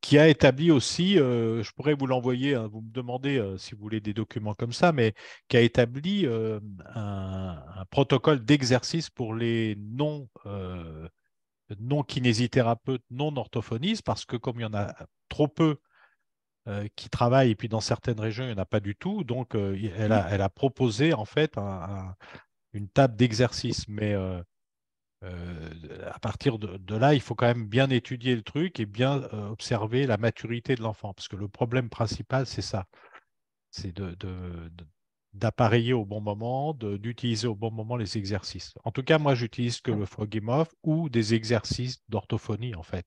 qui a établi aussi, euh, je pourrais vous l'envoyer, hein, vous me demandez euh, si vous voulez des documents comme ça, mais qui a établi un, protocole d'exercice pour les non, non kinésithérapeutes, non orthophonistes, parce que comme il y en a trop peu qui travaillent, et puis dans certaines régions, il n'y en a pas du tout, donc elle a, mmh. elle, a, proposé en fait un, une table d'exercice. Mais euh, euh, à partir de, là, il faut quand même bien étudier le truc et bien euh, observer la maturité de l'enfant. Parce que le problème principal, c'est ça. C'est d'appareiller de, au bon moment, d'utiliser au bon moment les exercices. En tout cas, moi, j'utilise que le off ou des exercices d'orthophonie, en fait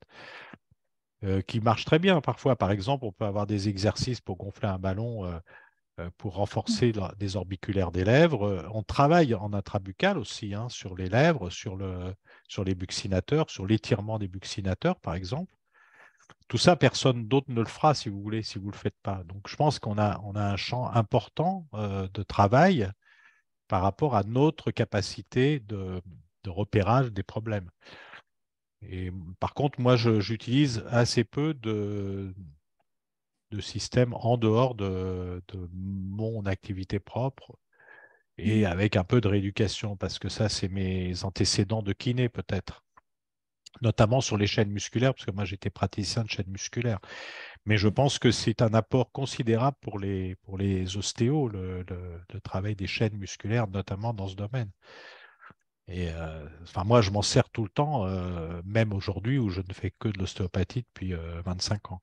qui marchent très bien parfois. Par exemple, on peut avoir des exercices pour gonfler un ballon euh, pour mmh. renforcer la, des orbiculaires des lèvres. Euh, on travaille en intrabucale aussi hein, sur les lèvres, sur, le, sur les buccinateurs, sur l'étirement des buccinateurs, par exemple. Tout ça, personne d'autre ne le fera si vous voulez, si vous ne le faites pas. Donc je pense qu'on a, on a un champ important euh, de travail par rapport à notre capacité de, de repérage des problèmes. Et par contre, moi, j'utilise assez peu de, de système en dehors de, mon activité propre et mmh. avec un peu de rééducation, parce que ça, c'est mes antécédents de kiné peut-être, notamment sur les chaînes musculaires, parce que moi, j'étais praticien de chaînes musculaires. Mais je pense que c'est un apport considérable pour les, pour les ostéos, le, travail des chaînes musculaires, notamment dans ce domaine. Et euh, enfin, moi, je m'en sers tout le temps, euh, même aujourd'hui où je ne fais que de l'ostéopathie depuis 25 euh, ans.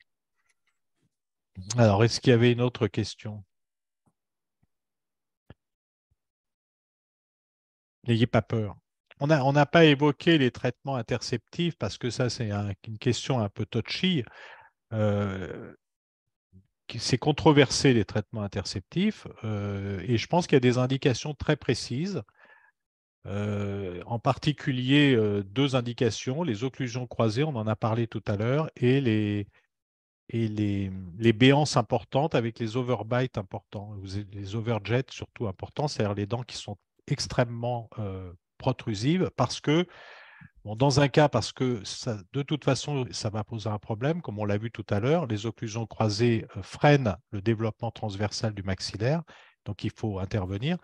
Alors, est-ce qu'il y avait une autre question N'ayez pas peur. On n'a pas évoqué les traitements interceptifs parce que ça, c'est une question un peu touchy. Euh, c'est controversé les traitements interceptifs euh, et je pense qu'il y a des indications très précises. Euh, en particulier, deux indications, les occlusions croisées, on en a parlé tout à l'heure, et les, et les, les, béances importantes avec les overbites importants, les overjets surtout importants, c'est-à-dire les dents qui sont extrêmement euh, protrusives parce que, dans un cas, parce que de toute façon, ça va poser un problème, comme on l'a vu tout à l'heure, les occlusions croisées euh, freinent le développement transversal du maxillaire, donc il faut intervenir.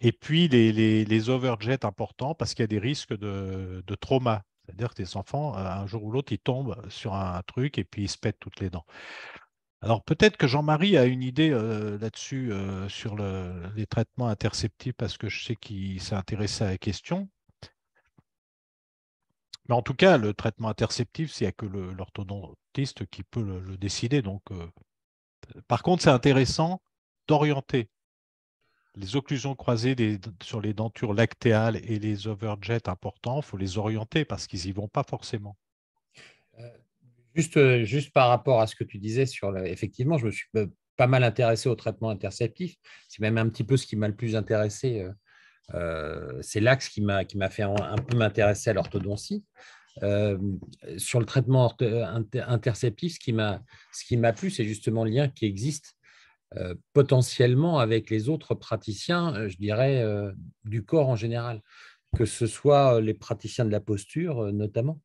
Et puis les, les, les overjets importants parce qu'il y a des risques de, de trauma c'est-à-dire que tes enfants, euh, un jour ou l'autre, ils tombent sur un truc et puis ils se pètent toutes les dents. Alors peut-être que Jean-Marie a une idée euh, là-dessus, euh, sur les traitements interceptifs, parce que je sais qu'il s'est intéressé à la question. Mais en tout cas, le traitement interceptif, il n'y a que l'orthodontiste qui peut le, décider. Donc, Par contre, c'est intéressant d'orienter les occlusions croisées sur les dentures lactéales et les overjets importants, il faut les orienter parce qu'ils n'y vont pas forcément. Euh, juste, euh, juste par rapport à ce que tu disais sur effectivement, je me suis euh, pas mal intéressé au traitement interceptif. C'est même un petit peu ce qui m'a le plus intéressé. c'est l'axe qui m'a fait un, peu m'intéresser à l'orthodontie. sur le traitement interceptif, qui m'a ce qui m'a plu, c'est justement le lien qui existe euh, potentiellement avec les autres praticiens, euh, je dirais, euh, du corps en général, que ce soit les praticiens de la posture notamment,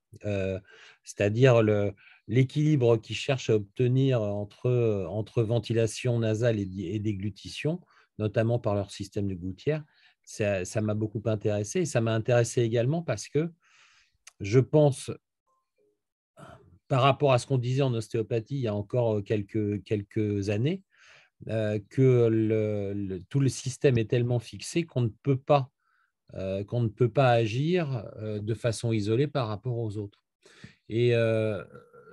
c'est-à-dire le, l'équilibre qu'ils cherchent à obtenir entre, entre ventilation nasale et, déglutition, notamment par leur système de gouttière, ça, m'a beaucoup intéressé. Et ça m'a intéressé également parce que je pense, par rapport à ce qu'on disait en ostéopathie il y a encore quelques, quelques années, euh, que tout le système est tellement fixé qu'on ne peut pas, euh, qu'on ne peut pas agir euh, de façon isolée par rapport aux autres. Et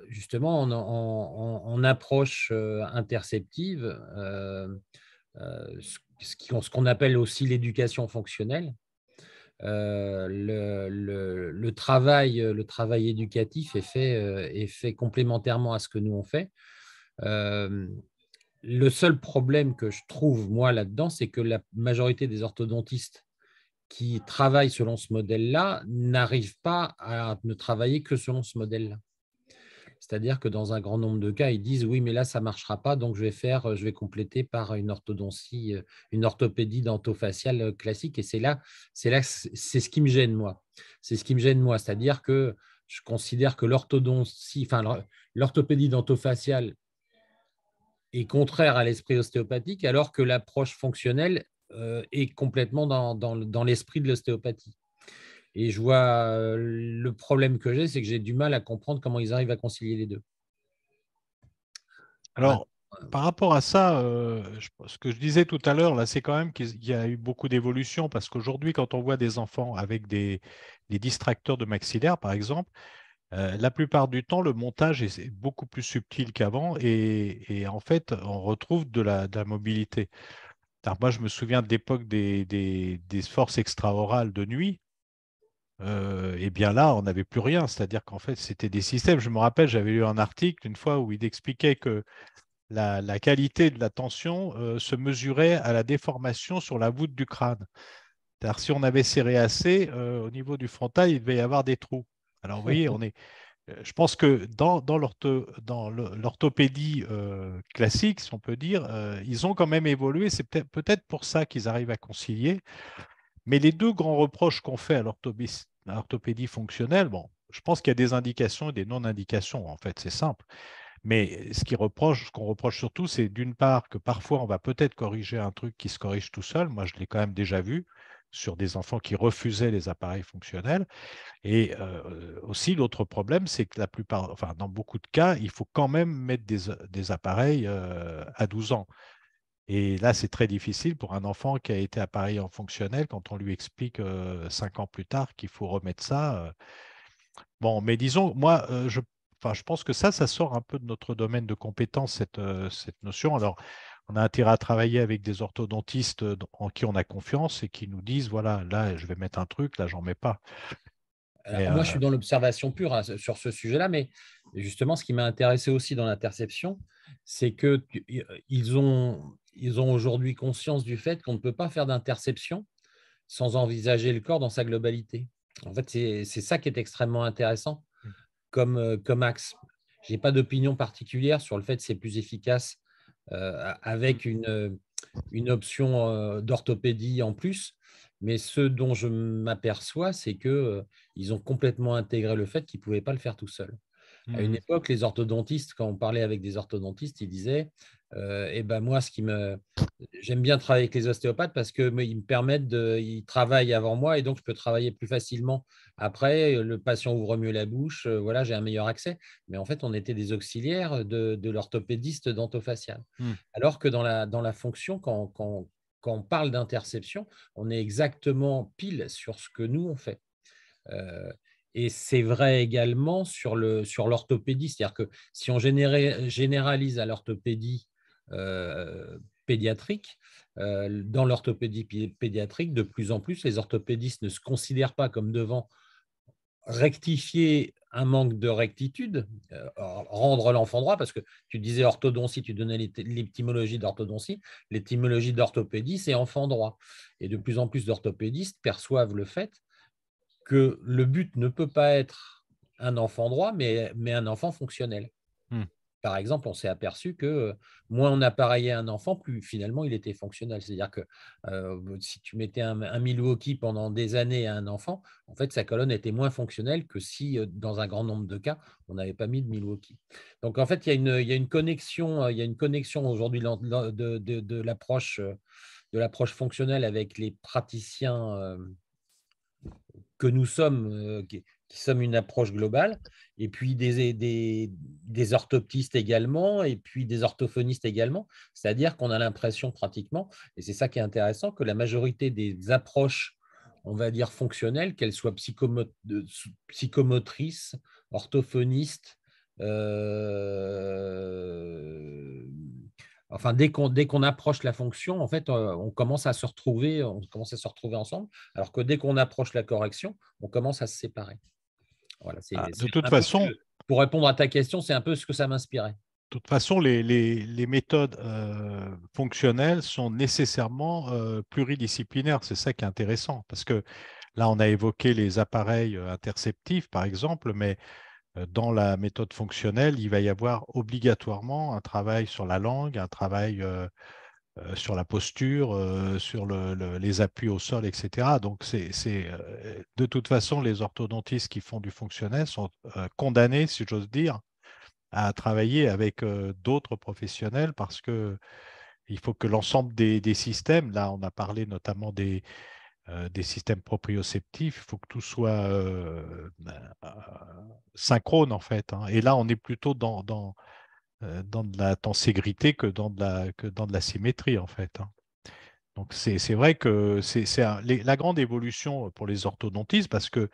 justement, en, approche interceptive, ce, ce qu'on appelle aussi l'éducation fonctionnelle, le, travail, le travail éducatif est fait, est fait complémentairement à ce que nous on fait. Euh, le seul problème que je trouve, moi, là-dedans, c'est que la majorité des orthodontistes qui travaillent selon ce modèle-là n'arrivent pas à ne travailler que selon ce modèle-là. C'est-à-dire que dans un grand nombre de cas, ils disent oui, mais là, ça ne marchera pas, donc je vais faire, euh, je vais compléter par une orthodontie, euh, une orthopédie dentofaciale euh, classique. Et c'est là, c'est là, c'est ce qui me gêne, moi. C'est ce qui me gêne, moi. C'est-à-dire que je considère que l'orthodontie, enfin, l'orthopédie dentofaciale est contraire à l'esprit ostéopathique, alors que l'approche fonctionnelle euh, est complètement dans, l'esprit de l'ostéopathie. Et je vois euh, le problème que j'ai, c'est que j'ai du mal à comprendre comment ils arrivent à concilier les deux. Alors, par rapport à ça, euh, ce que je disais tout à l'heure, là, c'est quand même qu'il y a eu beaucoup d'évolution parce qu'aujourd'hui, quand on voit des enfants avec des, des distracteurs de maxillaire, par exemple, euh, la plupart du temps, le montage est beaucoup plus subtil qu'avant et, en fait, on retrouve de la, mobilité. moi, je me souviens de des, des, forces extra-orales de nuit. et euh, eh bien là, on n'avait plus rien. C'est-à-dire qu'en fait, c'était des systèmes. Je me rappelle, j'avais lu un article une fois où il expliquait que la, qualité de la tension euh, se mesurait à la déformation sur la voûte du crâne. si on avait serré assez, au niveau du frontal, il devait y avoir des trous. Alors, oui, euh, je pense que dans, l'orthopédie euh, classique, on peut dire, euh, ils ont quand même évolué. C'est peut-être pour ça qu'ils arrivent à concilier. Mais les deux grands reproches qu'on fait à l'orthopédie fonctionnelle, bon, je pense qu'il y a des indications et des non-indications, en fait, c'est simple. Mais ce qu'on reproche, reproche surtout, c'est d'une part que parfois on va peut-être corriger un truc qui se corrige tout seul. Moi, je l'ai quand même déjà vu sur des enfants qui refusaient les appareils fonctionnels. Et aussi, l'autre problème, c'est que la plupart, enfin, dans beaucoup de cas, il faut quand même mettre des, appareils à 12 ans. Et là, c'est très difficile pour un enfant qui a été appareillé en fonctionnel quand on lui explique cinq ans plus tard qu'il faut remettre ça. Bon, mais disons, moi, je, pense que ça, ça sort un peu de notre domaine de compétence, cette, cette notion. Alors, on a intérêt à travailler avec des orthodontistes euh, en qui on a confiance et qui nous disent voilà, là, je vais mettre un truc, là, j'en mets pas. moi, je euh, suis dans l'observation pure hein, sur ce sujet-là, mais justement, ce qui m'a intéressé aussi dans l'interception, c'est qu'ils ont, ils ont aujourd'hui conscience du fait qu'on ne peut pas faire d'interception sans envisager le corps dans sa globalité. En fait, c'est ça qui est extrêmement intéressant mmh. comme, euh, comme axe. Je n'ai pas d'opinion particulière sur le fait que c'est plus efficace euh, avec une, option euh, d'orthopédie en plus. Mais ce dont je m'aperçois, c'est qu'ils euh, ils ont complètement intégré le fait qu'ils ne pouvaient pas le faire tout seuls. À une hmm. époque, les orthodontistes, quand on parlait avec des orthodontistes, ils disaient euh, et ben moi, ce qui me, j'aime bien travailler avec les ostéopathes parce que ils me permettent de, ils travaillent avant moi et donc je peux travailler plus facilement après. Le patient ouvre mieux la bouche, euh, voilà, j'ai un meilleur accès. Mais en fait, on était des auxiliaires de, de l'orthopédiste dentofacial. Hmm. Alors que dans la dans la fonction, quand, quand, quand on parle d'interception, on est exactement pile sur ce que nous on fait. Euh, et c'est vrai également sur le Sur C'est-à-dire que si on généralise à l'orthopédie euh, pédiatrique. Euh, dans l'orthopédie pédiatrique, de plus en plus, les orthopédistes ne se considèrent pas comme devant rectifier un manque de rectitude, euh, rendre l'enfant droit, parce que tu disais orthodontie, tu donnais l'étymologie d'orthodontie, l'étymologie d'orthopédie, c'est enfant droit. Et de plus en plus d'orthopédistes perçoivent le fait que le but ne peut pas être un enfant droit, mais, mais un enfant fonctionnel par exemple, on s'est aperçu que euh, moins on appareillait un enfant, plus finalement il était fonctionnel. C'est-à-dire que euh, si tu mettais un, Milwaukee pendant des années à un enfant, en fait, sa colonne était moins fonctionnelle que si, euh, dans un grand nombre de cas, on n'avait pas mis de Milwaukee. Donc, en fait, il y a une, connexion, il y une connexion aujourd'hui l'approche de l'approche fonctionnelle avec les praticiens que nous sommes, qui sommes une approche globale, et puis des, des, orthoptistes également, et puis des orthophonistes également. C'est-à-dire qu'on a l'impression pratiquement, et c'est ça qui est intéressant, que la majorité des approches, on va dire fonctionnelles, qu'elles soient psychomotrices, orthophonistes, euh, enfin dès qu'on dès qu'on approche la fonction, en fait, euh, on commence à se retrouver, on commence à se retrouver ensemble, alors que dès qu'on approche la correction, on commence à se séparer. Ah, de toute façon, pour répondre à ta question, c'est un peu ce que ça m'inspirait. De toute façon, les, les, méthodes euh, fonctionnelles sont nécessairement euh, pluridisciplinaires. C'est ça qui est intéressant, parce que là, on a évoqué les appareils euh, interceptifs, par exemple, mais dans la méthode fonctionnelle, il va y avoir obligatoirement un travail sur la langue, un travail euh, sur la posture, euh, sur les appuis au sol, etc. Donc, c'est euh, de toute façon, les orthodontistes qui font du fonctionnel sont condamnés, si j'ose dire, à travailler avec d'autres professionnels parce que il faut que l'ensemble des, systèmes, là, on a parlé notamment des, systèmes proprioceptifs, il faut que tout soit synchrone en fait. Hein. Et là, on est plutôt dans euh, dans de la tenségrité que dans de la, que dans de la symétrie, en fait. Hein. Donc c'est vrai que c'est la grande évolution pour les orthodontistes, parce que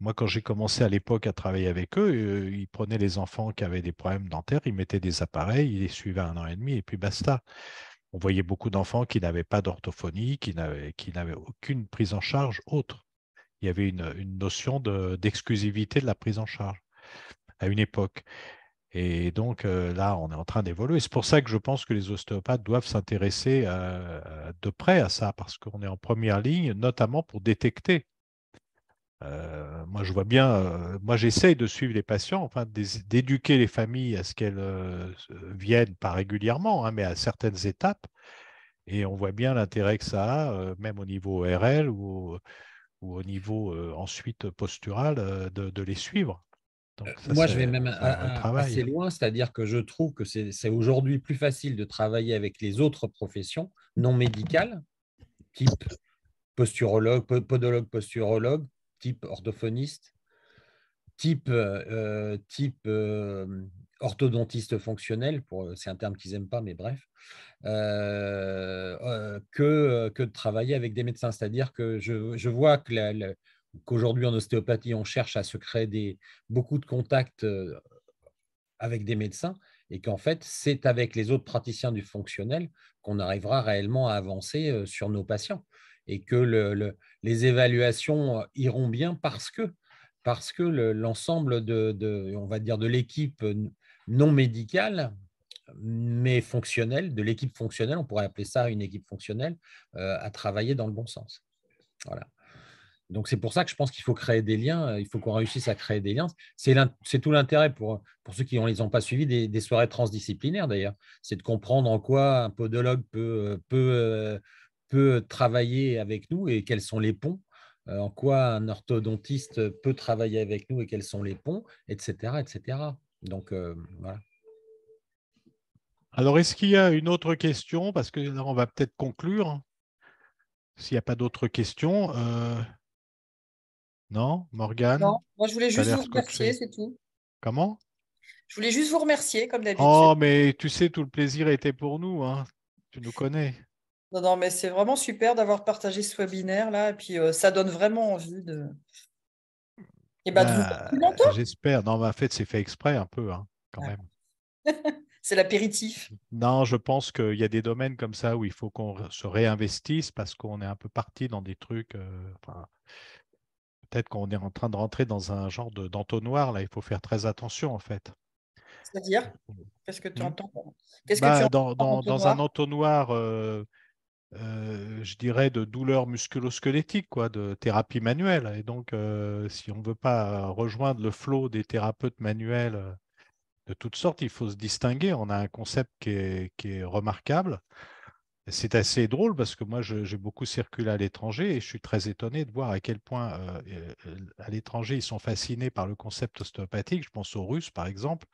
moi, quand j'ai commencé à l'époque à travailler avec eux, euh, ils prenaient les enfants qui avaient des problèmes dentaires, ils mettaient des appareils, ils les suivaient un an et demi, et puis basta. On voyait beaucoup d'enfants qui n'avaient pas d'orthophonie, qui n'avaient aucune prise en charge autre. Il y avait une, une notion d'exclusivité de la prise en charge à une époque. Et donc euh, là, on est en train d'évoluer. C'est pour ça que je pense que les ostéopathes doivent s'intéresser euh, euh, de près à ça, parce qu'on est en première ligne, notamment pour détecter. moi, je vois bien, moi j'essaye de suivre les patients, enfin d'éduquer les familles à ce qu'elles viennent, pas régulièrement, hein, mais à certaines étapes. Et on voit bien l'intérêt que ça a, même au niveau RL ou, au niveau ensuite postural, de les suivre. Moi, je vais même assez loin, c'est-à-dire que je trouve que c'est aujourd'hui plus facile de travailler avec les autres professions non médicales, type posturologue, podologue, posturologue, type orthophoniste, type, euh, euh, type euh, orthodontiste fonctionnel, c'est un terme qu'ils n'aiment pas, mais bref, que, de travailler avec des médecins. C'est-à-dire que je, vois que la, qu'aujourd'hui en ostéopathie, on cherche à se créer beaucoup de contacts euh, avec des médecins et qu'en fait, c'est avec les autres praticiens du fonctionnel qu'on arrivera réellement à avancer euh, sur nos patients et que les évaluations euh, iront bien parce que l'ensemble de, de l'équipe non médicale mais fonctionnelle, de l'équipe fonctionnelle, on pourrait appeler ça une équipe fonctionnelle, a travaillé dans le bon sens. Voilà. Donc c'est pour ça que je pense qu'il faut créer des liens, euh, il faut qu'on réussisse à créer des liens. C'est tout l'intérêt pour, pour ceux qui ne les ont pas suivis des, soirées transdisciplinaires d'ailleurs, c'est de comprendre en quoi un podologue peut, euh, euh, peut, travailler avec nous et quels sont les ponts, en quoi un orthodontiste peut travailler avec nous et quels sont les ponts, etc. etc. Donc voilà. Alors est-ce qu'il y a une autre question Parce que on va peut-être conclure. Hein. S'il n'y a pas d'autres questions. Non, Morgane Non, moi je voulais juste vous remercier, c'est tout. Comment Je voulais juste vous remercier, comme d'habitude. Oh, mais tu sais, tout le plaisir était pour nous. Hein. Tu nous connais. Non, non, mais c'est vraiment super d'avoir partagé ce webinaire là. Et puis euh, ça donne vraiment envie de. Et eh bien, ah, J'espère. Non, en fait, c'est fait exprès un peu, hein, quand même. c'est l'apéritif. Non, je pense qu'il y a des domaines comme ça où il faut qu'on se réinvestisse parce qu'on est un peu parti dans des trucs. Euh, peut-être qu'on est en train de rentrer dans un genre d'entonnoir, là, il faut faire très attention en fait. C'est-à-dire mmh. Qu'est-ce que tu mmh. entends, bah, dans, un entonnoir, euh, euh, je dirais, de douleurs musculosquelettiques, quoi, de thérapie manuelle. Et donc, euh, si on ne veut pas rejoindre le flot des thérapeutes manuels de toutes sortes, il faut se distinguer. On a un concept qui est remarquable. C'est assez drôle parce que moi, j'ai beaucoup circulé à l'étranger et je suis très étonné de voir à quel point euh, euh, à l'étranger ils sont fascinés par le concept ostéopathique. Je pense aux Russes, par exemple,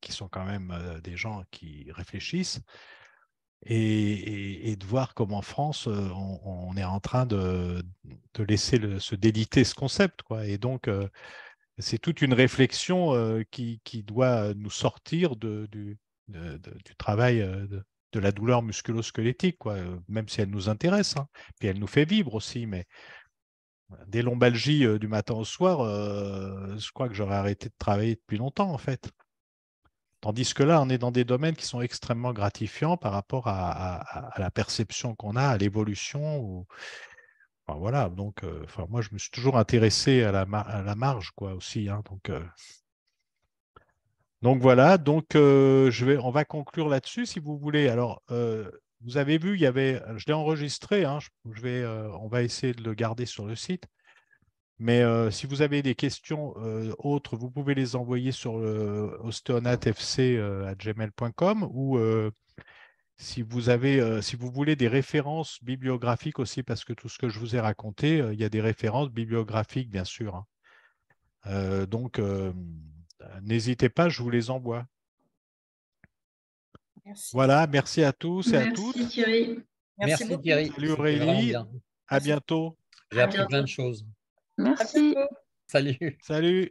qui sont quand même euh, des gens qui réfléchissent. Et, de voir comment en France, on, est en train de, laisser se déliter ce concept. Quoi. Et donc, c'est toute une réflexion qui, qui, doit nous sortir de, du, du travail de la douleur musculo-squelettique, quoi, euh, même si elle nous intéresse. Hein. Puis elle nous fait vivre aussi, mais des lombalgies euh, du matin au soir, euh, je crois que j'aurais arrêté de travailler depuis longtemps, en fait. Tandis que là, on est dans des domaines qui sont extrêmement gratifiants par rapport à, la perception qu'on a, à l'évolution. Ou... voilà, donc, enfin, moi, je me suis toujours intéressé à la, à la marge, quoi, aussi. Hein. donc, donc voilà, donc euh, on va conclure là-dessus si vous voulez. Alors, euh, vous avez vu, il y avait, je l'ai enregistré, hein, je, vais, euh, on va essayer de le garder sur le site. Mais si vous avez des questions autres, vous pouvez les envoyer sur le osteonatfc.gmail.com ou si vous, avez, si vous voulez des références bibliographiques aussi, parce que tout ce que je vous ai raconté, il y a des références bibliographiques, bien sûr. Hein. donc, euh, n'hésitez pas, je vous les envoie. Voilà, merci à tous et à toutes. Merci Thierry. Merci, Thierry. Salut Aurélie. À bientôt. J'ai appris plein de choses. Merci. Salut. Salut.